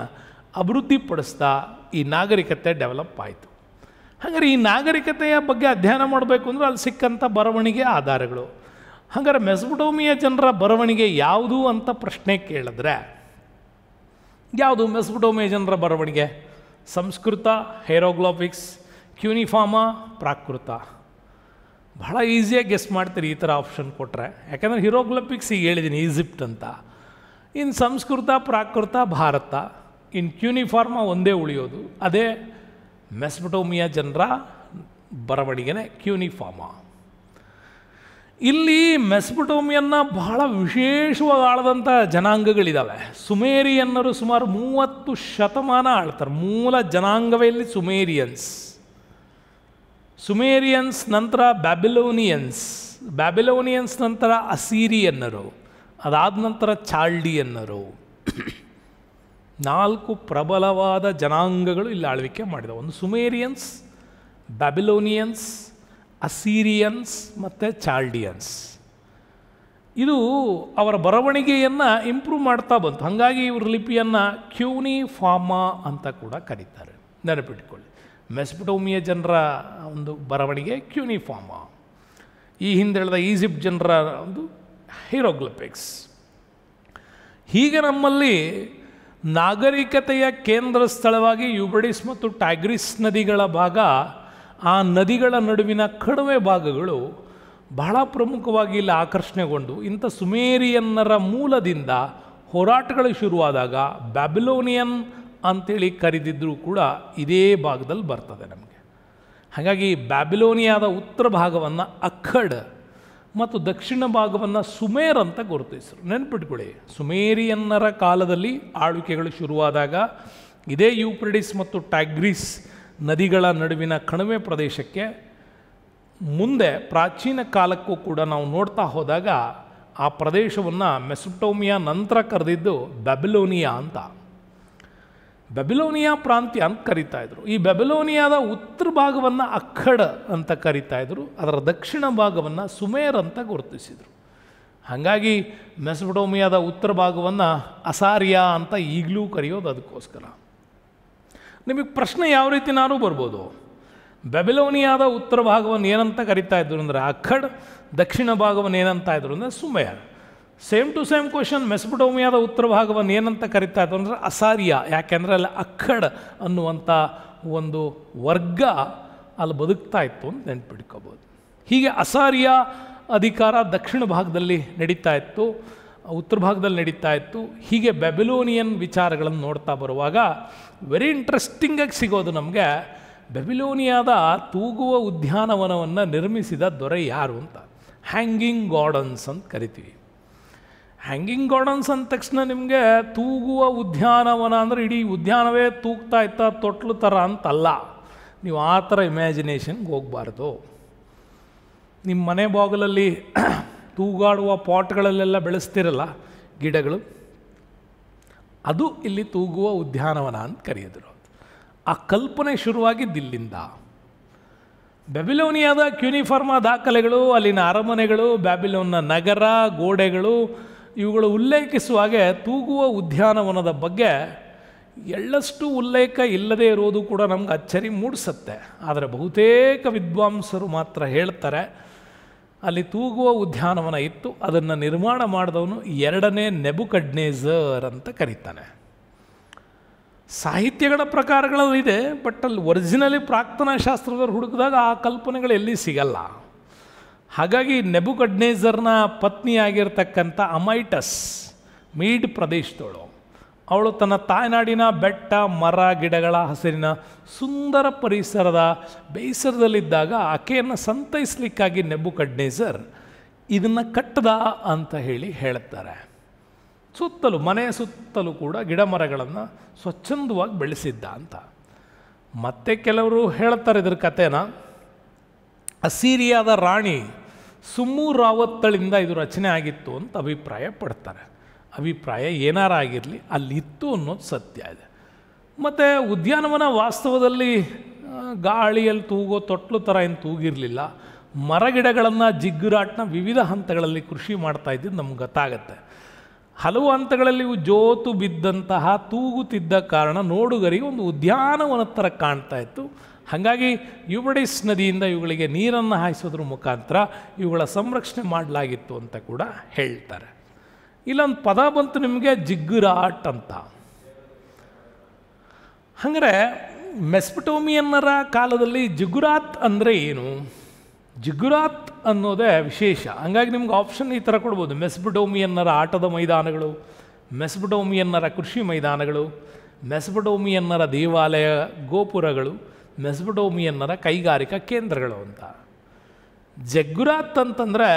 ಅಭಿವೃದ್ಧಿಪಡಿಸ್ತಾ ಈ ನಾಗರಿಕತೆ ಡೆವಲಪ್ ಆಯಿತು ಹಾಗಾದ್ರೆ ಈ ನಾಗರಿಕತೆಯ ಬಗ್ಗೆ ಅಧ್ಯಯನ ಮಾಡಬೇಕು ಅಂದರೆ ಅಲ್ಲಿ ಸಿಕ್ಕಂಥ ಬರವಣಿಗೆ ಆಧಾರಗಳು ಹಾಗಾದ್ರೆ ಮೆಸ್ಪಟೋಮಿಯಾ ಜನರ ಬರವಣಿಗೆ ಯಾವುದು ಅಂತ ಪ್ರಶ್ನೆ ಕೇಳಿದ್ರೆ ಯಾವುದು ಮೆಸ್ಪಟೋಮಿಯಾ ಜನರ ಬರವಣಿಗೆ ಸಂಸ್ಕೃತ ಹೇರೋಗ್ಲೋಫಿಕ್ಸ್ ಕ್ಯೂನಿಫಾರ್ಮಾ ಪ್ರಾಕೃತ ಭಾಳ ಈಸಿಯಾಗಿ ಗೆಸ್ ಮಾಡ್ತೀರಿ ಈ ಥರ ಆಪ್ಷನ್ ಕೊಟ್ಟರೆ ಯಾಕೆಂದರೆ ಹೀರೋಗ್ಲಪಿಕ್ಸಿಗೆ ಹೇಳಿದ್ದೀನಿ ಈಜಿಪ್ಟ್ ಅಂತ ಇನ್ನು ಸಂಸ್ಕೃತ ಪ್ರಾಕೃತ ಭಾರತ ಇನ್ ಕ್ಯೂನಿಫಾರ್ಮ ಒಂದೇ ಉಳಿಯೋದು ಅದೇ ಮೆಸ್ಪಟೋಮಿಯಾ ಜನರ ಬರವಣಿಗೆನೆ ಕ್ಯೂನಿಫಾರ್ಮ ಇಲ್ಲಿ ಮೆಸ್ಪಟೋಮಿಯನ್ನ ಬಹಳ ವಿಶೇಷವಾಗಿ ಆಳದಂಥ ಜನಾಂಗಗಳಿದ್ದಾವೆ ಸುಮೇರಿಯನ್ನರು ಸುಮಾರು ಮೂವತ್ತು ಶತಮಾನ ಆಳ್ತಾರೆ ಮೂಲ ಜನಾಂಗವೇ ಇಲ್ಲಿ ಸುಮೇರಿಯನ್ಸ್ ಸುಮೇರಿಯನ್ಸ್ ನಂತರ ಬ್ಯಾಬಿಲೋನಿಯನ್ಸ್ ಬ್ಯಾಬಿಲೋನಿಯನ್ಸ್ ನಂತರ ಅಸೀರಿಯನ್ನರು ಅದಾದ ನಂತರ ಚಾಲ್ಡಿಯನ್ನರು ನಾಲ್ಕು ಪ್ರಬಲವಾದ ಜನಾಂಗಗಳು ಇಲ್ಲಿ ಆಳ್ವಿಕೆ ಮಾಡಿದವು ಒಂದು ಸುಮೇರಿಯನ್ಸ್ ಬ್ಯಾಬಿಲೋನಿಯನ್ಸ್ ಅಸೀರಿಯನ್ಸ್ ಮತ್ತು ಚಾಲ್ಡಿಯನ್ಸ್ ಇದು ಅವರ ಬರವಣಿಗೆಯನ್ನು ಇಂಪ್ರೂವ್ ಮಾಡ್ತಾ ಬಂತು ಹಾಗಾಗಿ ಇವರ ಲಿಪಿಯನ್ನು ಕ್ಯೂನಿ ಫಾರ್ಮಾ ಅಂತ ಕೂಡ ಕರೀತಾರೆ ನೆನಪಿಟ್ಕೊಳ್ಳಿ ಮೆಸ್ಪಟೋಮಿಯ ಜನರ ಒಂದು ಬರವಣಿಗೆ ಕ್ಯೂನಿಫಾರ್ಮ ಈ ಹಿಂದೆ ಹೇಳಿದ ಈಜಿಪ್ಟ್ ಜನರ ಒಂದು ಹೀರೋಗ್ಲಿಪಿಕ್ಸ್ ಹೀಗೆ ನಮ್ಮಲ್ಲಿ ನಾಗರಿಕತೆಯ ಕೇಂದ್ರ ಸ್ಥಳವಾಗಿ ಯುಬಡಿಸ್ ಮತ್ತು ಟ್ಯಾಗ್ರಿಸ್ ನದಿಗಳ ಭಾಗ ಆ ನದಿಗಳ ನಡುವಿನ ಕಡಿಮೆ ಭಾಗಗಳು ಬಹಳ ಪ್ರಮುಖವಾಗಿ ಇಲ್ಲಿ ಆಕರ್ಷಣೆಗೊಂಡು ಇಂಥ ಸುಮೇರಿಯನ್ನರ ಮೂಲದಿಂದ ಹೋರಾಟಗಳು ಶುರುವಾದಾಗ ಬ್ಯಾಬಿಲೋನಿಯನ್ ಅಂಥೇಳಿ ಕರೆದಿದ್ದರೂ ಕೂಡ ಇದೇ ಭಾಗದಲ್ಲಿ ಬರ್ತದೆ ನಮಗೆ ಹಾಗಾಗಿ ಬ್ಯಾಬಿಲೋನಿಯಾದ ಉತ್ತರ ಭಾಗವನ್ನು ಅಖಡ್ ಮತ್ತು ದಕ್ಷಿಣ ಭಾಗವನ್ನು ಸುಮೇರ್ ಅಂತ ಗುರುತಿಸರು ನೆನ್ಪಿಟ್ಕೊಳ್ಳಿ ಸುಮೇರಿಯನ್ನರ ಕಾಲದಲ್ಲಿ ಆಳ್ವಿಕೆಗಳು ಶುರುವಾದಾಗ ಇದೇ ಯೂಪ್ರಿಡಿಸ್ ಮತ್ತು ಟ್ಯಾಗ್ರಿಸ್ ನದಿಗಳ ನಡುವಿನ ಕಣಿವೆ ಪ್ರದೇಶಕ್ಕೆ ಮುಂದೆ ಪ್ರಾಚೀನ ಕಾಲಕ್ಕೂ ಕೂಡ ನಾವು ನೋಡ್ತಾ ಹೋದಾಗ ಆ ಪ್ರದೇಶವನ್ನು ಮೆಸೊಟೋಮಿಯಾ ನಂತರ ಕರೆದಿದ್ದು ಬ್ಯಾಬಿಲೋನಿಯಾ ಅಂತ ಬೆಬಿಲೋನಿಯಾ ಪ್ರಾಂತ್ಯ ಅಂತ ಕರಿತಾ ಇದ್ರು ಈ ಬೆಬಿಲೋನಿಯಾದ ಉತ್ತರ ಭಾಗವನ್ನು ಅಖಡ್ ಅಂತ ಕರಿತಾ ಇದ್ರು ಅದರ ದಕ್ಷಿಣ ಭಾಗವನ್ನು ಸುಮೇರ್ ಅಂತ ಗುರುತಿಸಿದರು ಹಾಗಾಗಿ ಮೆಸಬಡೋಮಿಯಾದ ಉತ್ತರ ಭಾಗವನ್ನು ಅಸಾರಿಯಾ ಅಂತ ಈಗಲೂ ಕರೆಯೋದು ಅದಕ್ಕೋಸ್ಕರ ನಿಮಗೆ ಪ್ರಶ್ನೆ ಯಾವ ರೀತಿನಾದ್ರೂ ಬರ್ಬೋದು ಬೆಬಿಲೋನಿಯಾದ ಉತ್ತರ ಭಾಗವನ್ನು ಏನಂತ ಕರಿತಾ ಇದ್ರು ಅಂದರೆ ಅಖಡ್ ದಕ್ಷಿಣ ಭಾಗವನ್ನು ಏನಂತ ಇದ್ರು ಅಂದರೆ Sumer same to same question ಮೆಸ್ಬಿಟೋಮಿಯಾದ ಉತ್ತರ ಭಾಗವನ್ನು ಏನಂತ ಕರಿತಾ ಇತ್ತು ಅಂದರೆ ಅಸಾರಿಯ ಯಾಕೆಂದರೆ ಅಲ್ಲಿ ಅಕ್ಕಡ್ ಅನ್ನುವಂಥ ಒಂದು ವರ್ಗ ಅಲ್ಲಿ ಬದುಕ್ತಾ ಇತ್ತು ಅಂತ ನೆನ್ಪಿಟ್ಕೋಬೋದು ಹೀಗೆ ಅಸಾರಿಯ ಅಧಿಕಾರ ದಕ್ಷಿಣ ಭಾಗದಲ್ಲಿ ನಡೀತಾ ಇತ್ತು ಉತ್ತರ ಭಾಗದಲ್ಲಿ ನಡೀತಾ ಇತ್ತು ಹೀಗೆ ಬೆಬಿಲೋನಿಯನ್ ವಿಚಾರಗಳನ್ನು ನೋಡ್ತಾ ಬರುವಾಗ ವೆರಿ ಇಂಟ್ರೆಸ್ಟಿಂಗಾಗಿ ಸಿಗೋದು ನಮಗೆ ಬೆಬಿಲೋನಿಯಾದ ತೂಗುವ ಉದ್ಯಾನವನವನ್ನು ನಿರ್ಮಿಸಿದ ದೊರೆ ಯಾರು ಅಂತ ಹ್ಯಾಂಗಿಂಗ್ ಗಾರ್ಡನ್ಸ್ ಅಂತ ಕರಿತೀವಿ ಹ್ಯಾಂಗಿಂಗ್ ಗಾರ್ಡನ್ಸ್ ಅಂದ ತಕ್ಷಣ ನಿಮಗೆ ತೂಗುವ ಉದ್ಯಾನವನ ಅಂದರೆ ಇಡೀ ಉದ್ಯಾನವೇ ತೂಗ್ತಾ ಇತ್ತ ತೊಟ್ಲು ಥರ ಅಂತಲ್ಲ ನೀವು ಆ ಥರ ಇಮ್ಯಾಜಿನೇಷನ್ಗೆ ಹೋಗಬಾರ್ದು ನಿಮ್ಮ ಮನೆ ಬಾಗಿಲಲ್ಲಿ ತೂಗಾಡುವ ಪಾಟ್ಗಳಲ್ಲೆಲ್ಲ ಬೆಳೆಸ್ತಿರಲ್ಲ ಗಿಡಗಳು ಅದು ಇಲ್ಲಿ ತೂಗುವ ಉದ್ಯಾನವನ ಅಂತ ಕರೆಯಿದ್ರು ಆ ಕಲ್ಪನೆ ಶುರುವಾಗಿದ್ದು ಬ್ಯಾಬಿಲೋನಿಯಾದ ಕ್ಯೂನಿಫಾರ್ಮ ದಾಖಲೆಗಳು ಅಲ್ಲಿನ ಅರಮನೆಗಳು ಬ್ಯಾಬಿಲೋನ್ನ ನಗರ ಗೋಡೆಗಳು ಇವುಗಳು ಉಲ್ಲೇಖಿಸುವಾಗೆ ತೂಗುವ ಉದ್ಯಾನವನದ ಬಗ್ಗೆ ಎಳ್ಳಷ್ಟು ಉಲ್ಲೇಖ ಇಲ್ಲದೇ ಇರೋದು ಕೂಡ ನಮ್ಗೆ ಅಚ್ಚರಿ ಮೂಡಿಸುತ್ತೆ ಆದರೆ ಬಹುತೇಕ ವಿದ್ವಾಂಸರು ಮಾತ್ರ ಹೇಳ್ತಾರೆ ಅಲ್ಲಿ ತೂಗುವ ಉದ್ಯಾನವನ ಇತ್ತು ಅದನ್ನು ನಿರ್ಮಾಣ ಮಾಡಿದವನು ಎರಡನೇ ನೆಬುಕಡ್ನೇಝರ್ ಅಂತ ಕರೀತಾನೆ ಸಾಹಿತ್ಯಗಳ ಪ್ರಕಾರಗಳಲ್ಲಿದೆ ಬಟ್ ಅಲ್ಲಿ ಒರಿಜಿನಲಿ ಶಾಸ್ತ್ರದವ್ರು ಹುಡುಕಿದಾಗ ಆ ಕಲ್ಪನೆಗಳು ಎಲ್ಲಿ ಸಿಗಲ್ಲ ಹಾಗಾಗಿ ಪತ್ನಿ ಪತ್ನಿಯಾಗಿರ್ತಕ್ಕಂಥ ಅಮೈಟಸ್ ಮೀಡ್ ಪ್ರದೇಶದವಳು ಅವಳು ತನ್ನ ತಾಯ್ನಾಡಿನ ಬೆಟ್ಟ ಮರ ಗಿಡಗಳ ಹಸಿರಿನ ಸುಂದರ ಪರಿಸರದ ಬೇಸರದಲ್ಲಿದ್ದಾಗ ಆಕೆಯನ್ನು ಸಂತೈಸಲಿಕ್ಕಾಗಿ ನೆಬುಕಡ್ನೇಸರ್ ಇದನ್ನು ಕಟ್ಟದ ಅಂತ ಹೇಳಿ ಹೇಳುತ್ತಾರೆ ಸುತ್ತಲೂ ಮನೆಯ ಸುತ್ತಲೂ ಕೂಡ ಗಿಡ ಮರಗಳನ್ನು ಸ್ವಚ್ಛಂದವಾಗಿ ಬೆಳೆಸಿದ್ದ ಅಂತ ಮತ್ತೆ ಕೆಲವರು ಹೇಳ್ತಾರೆ ಇದ್ರ ಕಥೆನ ಅಸೀರಿಯಾದ ರಾಣಿ ಸುಮ್ಮು ರಾವತ್ತಳಿಂದ ಇದು ರಚನೆ ಆಗಿತ್ತು ಅಂತ ಅಭಿಪ್ರಾಯ ಪಡ್ತಾರೆ ಅಭಿಪ್ರಾಯ ಏನಾರಾಗಿರಲಿ ಅಲ್ಲಿತ್ತು ಅನ್ನೋದು ಸತ್ಯ ಇದೆ ಮತ್ತು ಉದ್ಯಾನವನ ವಾಸ್ತವದಲ್ಲಿ ಗಾಳಿಯಲ್ಲಿ ತೂಗೋ ತೊಟ್ಲು ಥರ ಏನು ತೂಗಿರಲಿಲ್ಲ ಮರಗಿಡಗಳನ್ನು ಜಿಗ್ಗುರಾಟ್ನ ವಿವಿಧ ಹಂತಗಳಲ್ಲಿ ಕೃಷಿ ಮಾಡ್ತಾ ಇದ್ದಿದ್ದು ನಮ್ಗೆ ಗೊತ್ತಾಗತ್ತೆ ಹಲವು ಹಂತಗಳಲ್ಲಿ ಜೋತು ಬಿದ್ದಂತಹ ತೂಗುತ್ತಿದ್ದ ಕಾರಣ ನೋಡುಗರಿಗೆ ಒಂದು ಉದ್ಯಾನವನ ಥರ ಕಾಣ್ತಾ ಇತ್ತು ಹಾಗಾಗಿ ಯುಬಡಿಸ್ ನದಿಯಿಂದ ಇವುಗಳಿಗೆ ನೀರನ್ನು ಹಾಯಿಸೋದ್ರ ಮುಖಾಂತರ ಇವುಗಳ ಸಂರಕ್ಷಣೆ ಮಾಡಲಾಗಿತ್ತು ಅಂತ ಕೂಡ ಹೇಳ್ತಾರೆ ಇಲ್ಲೊಂದು ಪದ ಬಂತು ನಿಮಗೆ ಜಿಗ್ಗುರಾಟ್ ಅಂತ ಹಂಗ್ರೆ ಮೆಸ್ಪಟೋಮಿಯನ್ನರ ಕಾಲದಲ್ಲಿ ಜಿಗುರಾತ್ ಅಂದರೆ ಏನು ಜಿಗುರಾತ್ ಅನ್ನೋದೇ ವಿಶೇಷ ಹಂಗಾಗಿ ನಿಮ್ಗೆ ಆಪ್ಷನ್ ಈ ಥರ ಕೊಡ್ಬೋದು ಮೆಸ್ಪಟೋಮಿಯನ್ನರ ಆಟದ ಮೈದಾನಗಳು ಮೆಸ್ಪಟೋಮಿಯನ್ನರ ಕೃಷಿ ಮೈದಾನಗಳು ಮೆಸ್ಪಟೋಮಿಯನ್ನರ ದೇವಾಲಯ ಗೋಪುರಗಳು ಮೆಸ್ಬಡೋಮಿಯನ್ನರ ಕೈಗಾರಿಕಾ ಕೇಂದ್ರಗಳು ಅಂತ ಜಗ್ಗುರಾತ್ ಅಂತಂದರೆ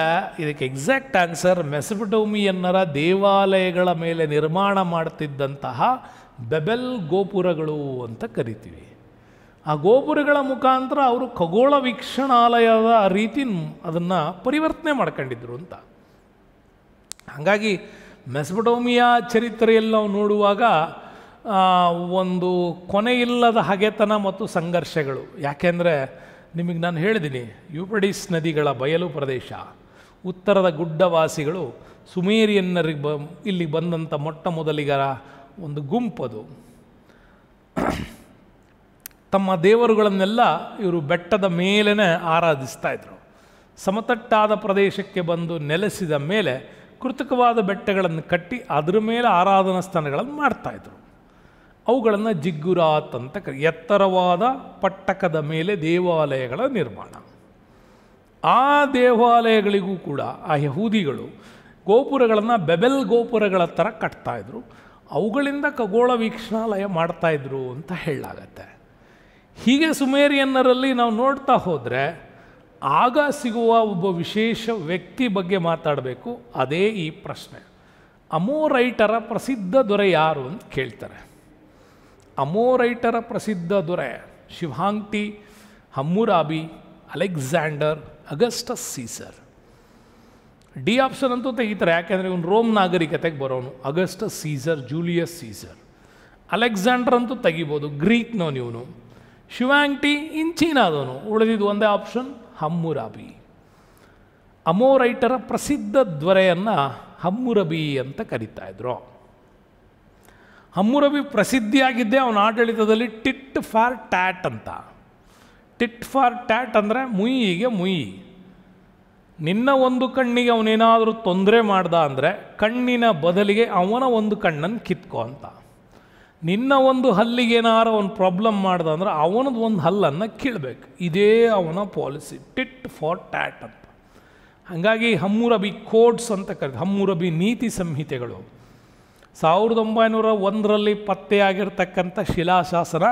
ಇದಕ್ಕೆ ಎಕ್ಸಾಕ್ಟ್ ಆನ್ಸರ್ ಮೆಸಬಡೋಮಿಯನ್ನರ ದೇವಾಲಯಗಳ ಮೇಲೆ ನಿರ್ಮಾಣ ಮಾಡ್ತಿದ್ದಂತಹ ಬೆಬೆಲ್ ಗೋಪುರಗಳು ಅಂತ ಕರಿತೀವಿ ಆ ಗೋಪುರಗಳ ಮುಖಾಂತರ ಅವರು ಖಗೋಳ ವೀಕ್ಷಣಾಲಯದ ರೀತಿ ಅದನ್ನು ಪರಿವರ್ತನೆ ಮಾಡ್ಕೊಂಡಿದ್ರು ಅಂತ ಹಾಗಾಗಿ ಮೆಸ್ಬಡೋಮಿಯಾ ಚರಿತ್ರೆಯಲ್ಲಿ ನಾವು ನೋಡುವಾಗ ಒಂದು ಕೊನೆಯಿಲ್ಲದ ಹಗೆತನ ಮತ್ತು ಸಂಘರ್ಷಗಳು ಯಾಕೆಂದರೆ ನಿಮಗೆ ನಾನು ಹೇಳಿದ್ದೀನಿ ಯುಪಡಿಸ್ ನದಿಗಳ ಬಯಲು ಪ್ರದೇಶ ಉತ್ತರದ ಗುಡ್ಡವಾಸಿಗಳು ಸುಮೇರಿಯನ್ನರಿಗೆ ಬ ಇಲ್ಲಿ ಬಂದಂಥ ಮೊಟ್ಟ ಮೊದಲಿಗರ ಒಂದು ಗುಂಪದು ತಮ್ಮ ದೇವರುಗಳನ್ನೆಲ್ಲ ಇವರು ಬೆಟ್ಟದ ಮೇಲೇ ಆರಾಧಿಸ್ತಾ ಇದ್ರು ಸಮತಟ್ಟಾದ ಪ್ರದೇಶಕ್ಕೆ ಬಂದು ನೆಲೆಸಿದ ಮೇಲೆ ಕೃತಕವಾದ ಬೆಟ್ಟಗಳನ್ನು ಕಟ್ಟಿ ಅದರ ಮೇಲೆ ಆರಾಧನಾ ಸ್ಥಾನಗಳನ್ನು ಮಾಡ್ತಾಯಿದ್ರು ಅವುಗಳನ್ನು ಜಿಗ್ಗುರಾತ್ ಅಂತ ಎತ್ತರವಾದ ಪಟ್ಟಕದ ಮೇಲೆ ದೇವಾಲಯಗಳ ನಿರ್ಮಾಣ ಆ ದೇವಾಲಯಗಳಿಗೂ ಕೂಡ ಆ ಯಹೂದಿಗಳು ಗೋಪುರಗಳನ್ನು ಬೆಬೆಲ್ ಗೋಪುರಗಳ ಥರ ಕಟ್ತಾಯಿದ್ರು ಅವುಗಳಿಂದ ಖಗೋಳ ವೀಕ್ಷಣಾಲಯ ಮಾಡ್ತಾಯಿದ್ರು ಅಂತ ಹೇಳಲಾಗತ್ತೆ ಹೀಗೆ ಸುಮೇರಿಯನ್ನರಲ್ಲಿ ನಾವು ನೋಡ್ತಾ ಹೋದರೆ ಆಗ ಸಿಗುವ ಒಬ್ಬ ವಿಶೇಷ ವ್ಯಕ್ತಿ ಬಗ್ಗೆ ಮಾತಾಡಬೇಕು ಅದೇ ಈ ಪ್ರಶ್ನೆ ಅಮೋರೈಟರ ಪ್ರಸಿದ್ಧ ದೊರೆ ಯಾರು ಅಂತ ಕೇಳ್ತಾರೆ ಅಮೋರೈಟರ ಪ್ರಸಿದ್ಧ ದೊರೆ ಶಿವಾಂಗ್ಟಿ Hammurabi Alexander Augustus Caesar D option ಅಂತೂ ತೆಗಿತಾರೆ ಯಾಕೆಂದರೆ ಇವನು ರೋಮ್ ನಾಗರಿಕತೆಗೆ ಬರೋನು Augustus Caesar Julius Caesar Alexander ಅಂತೂ ತೆಗಿಬೋದು ಗ್ರೀಕ್ನವನು ಇವನು ಶಿವಾಂಗ್ಟಿ ಇನ್ ಚೀನಾದವನು ಉಳಿದಿದ್ದು ಒಂದೇ ಆಪ್ಷನ್ ಹಮ್ಮುರಾಬಿ ಅಮೋರೈಟರ ಪ್ರಸಿದ್ಧ ದೊರೆಯನ್ನು ಹಮ್ಮುರಬಿ ಅಂತ ಕರಿತಾ ಇದ್ರು ಹಮ್ಮುರಬಿ ಪ್ರಸಿದ್ಧಿಯಾಗಿದ್ದೆ ಅವನ ಆಡಳಿತದಲ್ಲಿ ಟಿಟ್ ಫಾರ್ ಟ್ಯಾಟ್ ಅಂತ ಟಿಟ್ ಫಾರ್ ಟ್ಯಾಟ್ ಅಂದರೆ ಮುಯಿಗೆ ಮುಯಿ ನಿನ್ನ ಒಂದು ಕಣ್ಣಿಗೆ ಅವನೇನಾದರೂ ತೊಂದರೆ ಮಾಡ್ದ ಅಂದರೆ ಕಣ್ಣಿನ ಬದಲಿಗೆ ಅವನ ಒಂದು ಕಣ್ಣನ್ನು ಕಿತ್ಕೊ ಅಂತ ನಿನ್ನ ಒಂದು ಹಲ್ಲಿಗೇನಾರು ಒಂದು ಪ್ರಾಬ್ಲಮ್ ಮಾಡ್ದ ಅಂದರೆ ಅವನದು ಒಂದು ಹಲ್ಲನ್ನು ಕೀಳಬೇಕು ಇದೇ ಅವನ ಪಾಲಿಸಿ ಟಿಟ್ ಫಾರ್ ಟ್ಯಾಟ್ ಅಂತ ಹಾಗಾಗಿ ಹಮ್ಮುರಬಿ ಕೋಡ್ಸ್ ಅಂತ ಕರೀತಾರೆ ಹಮ್ಮುರಬಿ ನೀತಿ ಸಂಹಿತೆಗಳು ಸಾವಿರದ ಒಂಬೈನೂರ ಒಂದರಲ್ಲಿ ಪತ್ತೆಯಾಗಿರ್ತಕ್ಕಂಥ ಶಿಲಾಶಾಸನ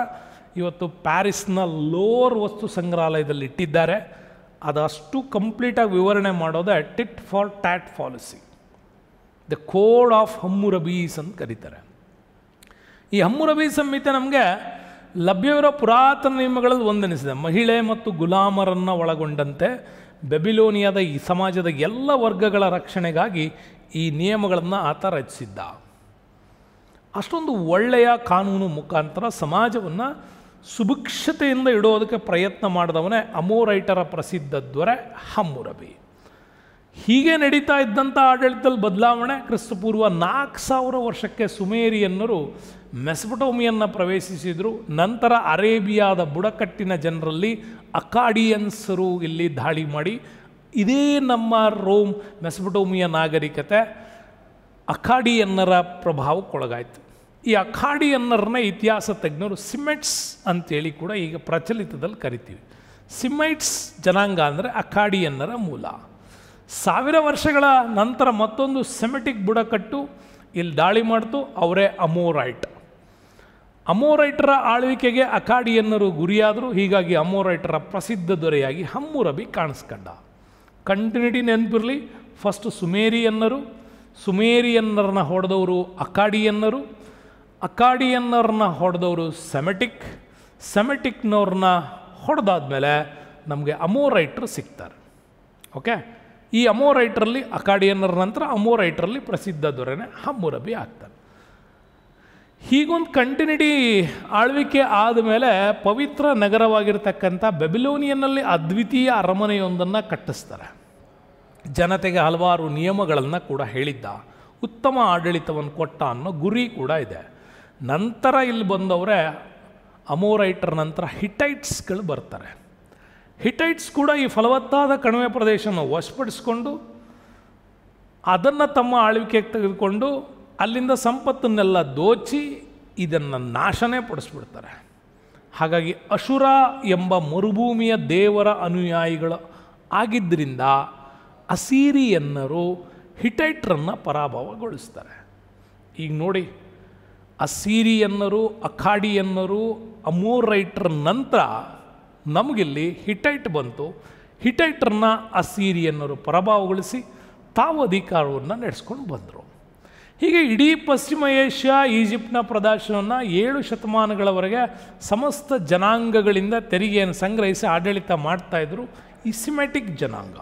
ಇವತ್ತು ಪ್ಯಾರಿಸ್ನ ಲೋರ್ ವಸ್ತು ಸಂಗ್ರಹಾಲಯದಲ್ಲಿ ಇಟ್ಟಿದ್ದಾರೆ ಅದಷ್ಟು ಕಂಪ್ಲೀಟಾಗಿ ವಿವರಣೆ ಮಾಡೋದೇ tit for tat policy the code of Hammurabi's ಅಂತ ಕರೀತಾರೆ ಈ ಹಮ್ಮುರಬೀಸ್ ಸಂಹಿತೆ ನಮಗೆ ಲಭ್ಯವಿರೋ ಪುರಾತನ ನಿಯಮಗಳಲ್ಲಿ ಒಂದೆನಿಸಿದೆ ಮಹಿಳೆ ಮತ್ತು ಗುಲಾಮರನ್ನು ಒಳಗೊಂಡಂತೆ ಬೆಬಿಲೋನಿಯಾದ ಈ ಸಮಾಜದ ಎಲ್ಲ ವರ್ಗಗಳ ರಕ್ಷಣೆಗಾಗಿ ಈ ನಿಯಮಗಳನ್ನು ಆತ ರಚಿಸಿದ್ದ ಅಷ್ಟೊಂದು ಒಳ್ಳೆಯ ಕಾನೂನು ಮುಖಾಂತರ ಸಮಾಜವನ್ನು ಸುಭಿಕ್ಷತೆಯಿಂದ ಇಡೋದಕ್ಕೆ ಪ್ರಯತ್ನ ಮಾಡಿದವನೇ ಅಮೋರೈಟರ ಪ್ರಸಿದ್ಧ ದೊರೆ ಹಮ್ಮುರಬಿ ಹೀಗೆ ನಡೀತಾ ಇದ್ದಂಥ ಆಡಳಿತದಲ್ಲಿ ಬದಲಾವಣೆ ಕ್ರಿಸ್ತಪೂರ್ವ ನಾಲ್ಕು ಸಾವಿರ ವರ್ಷಕ್ಕೆ ಸುಮೇರಿಯನ್ನರು ಮೆಸಪಟೋಮಿಯನ್ನು ಪ್ರವೇಶಿಸಿದರು ನಂತರ ಅರೇಬಿಯಾದ ಬುಡಕಟ್ಟಿನ ಜನರಲ್ಲಿ ಅಕಾಡಿಯನ್ಸರು ಇಲ್ಲಿ ದಾಳಿ ಮಾಡಿ ಇದೇ ನಮ್ಮ ರೋಮ್ ಮೆಸಪಟೋಮಿಯ ನಾಗರಿಕತೆ ಅಕಾಡಿಯನ್ನರ ಪ್ರಭಾವಕ್ಕೊಳಗಾಯಿತು ಈ ಅಖಾಡಿಯನ್ನರನ್ನ ಇತಿಹಾಸ ತಜ್ಞರು ಸಿಮೆಟ್ಸ್ ಅಂತೇಳಿ ಕೂಡ ಈಗ ಪ್ರಚಲಿತದಲ್ಲಿ ಕರಿತೀವಿ ಸಿಮೈಟ್ಸ್ ಜನಾಂಗ ಅಂದರೆ ಅಖಾಡಿಯನ್ನರ ಮೂಲ ಸಾವಿರ ವರ್ಷಗಳ ನಂತರ ಮತ್ತೊಂದು ಸೆಮೆಟಿಕ್ ಬುಡಕಟ್ಟು ಇಲ್ಲಿ ದಾಳಿ ಮಾಡ್ತು ಅವರೇ ಅಮೋರೈಟ್ ಅಮೋರೈಟರ ಆಳ್ವಿಕೆಗೆ ಅಖಾಡಿಯನ್ನರು ಗುರಿಯಾದರು ಹೀಗಾಗಿ ಅಮೋರೈಟರ ಪ್ರಸಿದ್ಧ ದೊರೆಯಾಗಿ ಹಮ್ಮುರಬಿ ಕಾಣಿಸ್ಕಂಡ ಕಂಟಿನ್ಯೂಟಿ ನೆನಪಿರಲಿ ಫಸ್ಟ್ ಸುಮೇರಿಯನ್ನರು ಸುಮೇರಿಯನ್ನರನ್ನ ಹೊಡೆದವರು ಅಖಾಡಿಯನ್ನರು ಅಕಾಡಿಯನ್ನವ್ರನ್ನ ಹೊಡೆದವರು ಸೆಮೆಟಿಕ್ ಸೆಮೆಟಿಕ್ನವ್ರನ್ನ ಹೊಡೆದಾದ್ಮೇಲೆ ನಮಗೆ ಅಮೋರೈಟ್ರು ಸಿಗ್ತಾರೆ ಓಕೆ ಈ ರೈಟ್ರಲ್ಲಿ ಅಕಾಡಿಯನ್ನರ ನಂತರ ರೈಟ್ರಲ್ಲಿ ಪ್ರಸಿದ್ಧ ದೊರೆನೆ ಹಮ್ಮುರಬಿ ಆಗ್ತಾರೆ ಹೀಗೊಂದು ಕಂಟಿನ್ಯೂಟಿ ಆಳ್ವಿಕೆ ಆದಮೇಲೆ ಪವಿತ್ರ ನಗರವಾಗಿರ್ತಕ್ಕಂಥ ಬೆಬಿಲೋನಿಯನ್ನಲ್ಲಿ ಅದ್ವಿತೀಯ ಅರಮನೆಯೊಂದನ್ನು ಕಟ್ಟಿಸ್ತಾರೆ ಜನತೆಗೆ ಹಲವಾರು ನಿಯಮಗಳನ್ನು ಕೂಡ ಹೇಳಿದ್ದ ಉತ್ತಮ ಆಡಳಿತವನ್ನು ಕೊಟ್ಟ ಅನ್ನೋ ಗುರಿ ಕೂಡ ಇದೆ ನಂತರ ಇಲ್ಲಿ ಬಂದವರೇ ಅಮೋರೈಟರ್ ನಂತರ ಹಿಟೈಟ್ಸ್ಗಳು ಬರ್ತಾರೆ ಹಿಟೈಟ್ಸ್ ಕೂಡ ಈ ಫಲವತ್ತಾದ ಕಣಿವೆ ಪ್ರದೇಶವನ್ನು ವಶಪಡಿಸ್ಕೊಂಡು ಅದನ್ನು ತಮ್ಮ ಆಳ್ವಿಕೆಗೆ ತೆಗೆದುಕೊಂಡು ಅಲ್ಲಿಂದ ಸಂಪತ್ತನ್ನೆಲ್ಲ ದೋಚಿ ಇದನ್ನು ನಾಶನೇ ಪಡಿಸ್ಬಿಡ್ತಾರೆ ಹಾಗಾಗಿ ಅಶುರ ಎಂಬ ಮರುಭೂಮಿಯ ದೇವರ ಅನುಯಾಯಿಗಳು ಆಗಿದ್ದರಿಂದ ಅಸೀರಿಯನ್ನರು ಹಿಟೈಟ್ರನ್ನು ಪರಾಭವಗೊಳಿಸ್ತಾರೆ ಈಗ ನೋಡಿ ಅಸೀರಿಯನ್ನರು ಅಖಾಡಿಯನ್ನರು ಅಮೋರೈಟ್ರ ನಂತರ ನಮಗಿಲ್ಲಿ ಹಿಟೈಟ್ ಬಂತು ಹಿಟೈಟ್ರನ್ನ ಅಸೀರಿಯನ್ನರು ಪರಭಾವಗೊಳಿಸಿ ತಾವು ಅಧಿಕಾರವನ್ನು ನಡೆಸ್ಕೊಂಡು ಬಂದರು ಹೀಗೆ ಇಡೀ ಪಶ್ಚಿಮ ಏಷ್ಯಾ ಈಜಿಪ್ಟ್ನ ಪ್ರದರ್ಶನವನ್ನು ಏಳು ಶತಮಾನಗಳವರೆಗೆ ಸಮಸ್ತ ಜನಾಂಗಗಳಿಂದ ತೆರಿಗೆಯನ್ನು ಸಂಗ್ರಹಿಸಿ ಆಡಳಿತ ಮಾಡ್ತಾಯಿದ್ರು ಈ ಸಿಮೆಟಿಕ್ ಜನಾಂಗ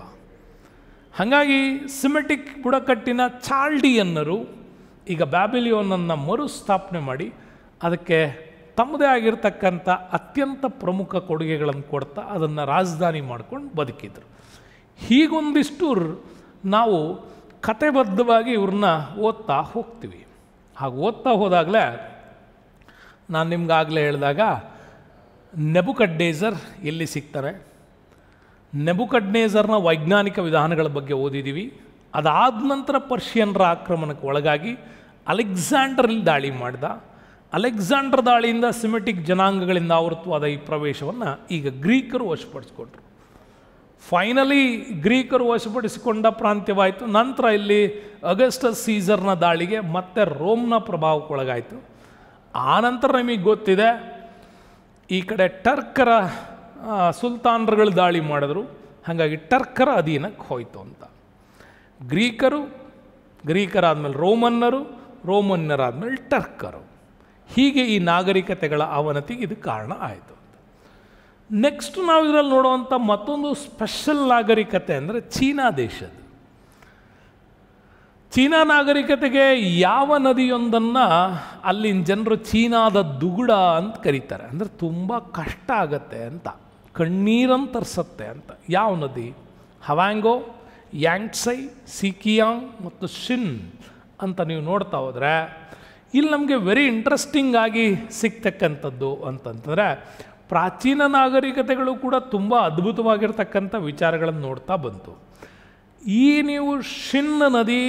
ಹಾಗಾಗಿ ಸಿಮೆಟಿಕ್ ಬುಡಕಟ್ಟಿನ ಚಾಲ್ಡಿಯನ್ನರು ಈಗ ಬ್ಯಾಬಿಲಿಯೋನನ್ನು ಮರುಸ್ಥಾಪನೆ ಮಾಡಿ ಅದಕ್ಕೆ ತಮ್ಮದೇ ಆಗಿರ್ತಕ್ಕಂಥ ಅತ್ಯಂತ ಪ್ರಮುಖ ಕೊಡುಗೆಗಳನ್ನು ಕೊಡ್ತಾ ಅದನ್ನು ರಾಜಧಾನಿ ಮಾಡ್ಕೊಂಡು ಬದುಕಿದ್ರು ಹೀಗೊಂದಿಷ್ಟು ನಾವು ಕಥೆಬದ್ಧವಾಗಿ ಇವ್ರನ್ನ ಓದ್ತಾ ಹೋಗ್ತೀವಿ ಹಾಗೆ ಓದ್ತಾ ಹೋದಾಗಲೇ ನಾನು ನಿಮ್ಗಾಗಲೇ ಹೇಳಿದಾಗ ನೆಬುಕಡ್ನೇಜರ್ ಎಲ್ಲಿ ಸಿಗ್ತಾರೆ ನೆಬುಕಡ್ನೇಜರ್ನ ವೈಜ್ಞಾನಿಕ ವಿಧಾನಗಳ ಬಗ್ಗೆ ಓದಿದ್ದೀವಿ ಅದಾದ ನಂತರ ಪರ್ಷಿಯನ್ರ ಆಕ್ರಮಣಕ್ಕೆ ಒಳಗಾಗಿ ಅಲೆಕ್ಸಾಂಡ್ರಲ್ಲಿ ದಾಳಿ ಮಾಡಿದ ಅಲೆಕ್ಸಾಂಡರ್ ದಾಳಿಯಿಂದ ಸಿಮೆಟಿಕ್ ಜನಾಂಗಗಳಿಂದ ಆವೃತ್ತವಾದ ಈ ಪ್ರವೇಶವನ್ನು ಈಗ ಗ್ರೀಕರು ವಶಪಡಿಸ್ಕೊಟ್ರು ಫೈನಲಿ ಗ್ರೀಕರು ವಶಪಡಿಸಿಕೊಂಡ ಪ್ರಾಂತ್ಯವಾಯಿತು ನಂತರ ಇಲ್ಲಿ ಅಗಸ್ಟಸ್ ಸೀಸರ್ನ ದಾಳಿಗೆ ಮತ್ತೆ ರೋಮ್ನ ಪ್ರಭಾವಕ್ಕೊಳಗಾಯಿತು ನಂತರ ನಿಮಗೆ ಗೊತ್ತಿದೆ ಈ ಕಡೆ ಟರ್ಕರ ಸುಲ್ತಾನರುಗಳು ದಾಳಿ ಮಾಡಿದ್ರು ಹಾಗಾಗಿ ಟರ್ಕರ ಅಧೀನಕ್ಕೆ ಹೋಯಿತು ಅಂತ ಗ್ರೀಕರು ಗ್ರೀಕರಾದಮೇಲೆ ರೋಮನ್ನರು ರೋಮನ್ನರಾದಮೇಲೆ ಟರ್ಕರು ಹೀಗೆ ಈ ನಾಗರಿಕತೆಗಳ ಅವನತಿಗೆ ಇದು ಕಾರಣ ಆಯಿತು ನೆಕ್ಸ್ಟ್ ನಾವು ಇದರಲ್ಲಿ ನೋಡುವಂಥ ಮತ್ತೊಂದು ಸ್ಪೆಷಲ್ ನಾಗರಿಕತೆ ಅಂದರೆ ಚೀನಾ ದೇಶದ ಚೀನಾ ನಾಗರಿಕತೆಗೆ ಯಾವ ನದಿಯೊಂದನ್ನು ಅಲ್ಲಿನ ಜನರು ಚೀನಾದ ದುಗುಡ ಅಂತ ಕರೀತಾರೆ ಅಂದರೆ ತುಂಬ ಕಷ್ಟ ಆಗತ್ತೆ ಅಂತ ಕಣ್ಣೀರನ್ನು ತರಿಸತ್ತೆ ಅಂತ ಯಾವ ನದಿ ಹವಾಂಗೋ ಯಾಂಗ್ಸೈ ಸಿಕಿಯಾಂಗ್ ಮತ್ತು ಶಿನ್ ಅಂತ ನೀವು ನೋಡ್ತಾ ಹೋದರೆ ಇಲ್ಲಿ ನಮಗೆ ವೆರಿ ಇಂಟ್ರೆಸ್ಟಿಂಗ್ ಆಗಿ ಸಿಗ್ತಕ್ಕಂಥದ್ದು ಅಂತಂತಂದರೆ ಪ್ರಾಚೀನ ನಾಗರಿಕತೆಗಳು ಕೂಡ ತುಂಬ ಅದ್ಭುತವಾಗಿರ್ತಕ್ಕಂಥ ವಿಚಾರಗಳನ್ನು ನೋಡ್ತಾ ಬಂತು ಈ ನೀವು ಶಿನ್ ನದಿ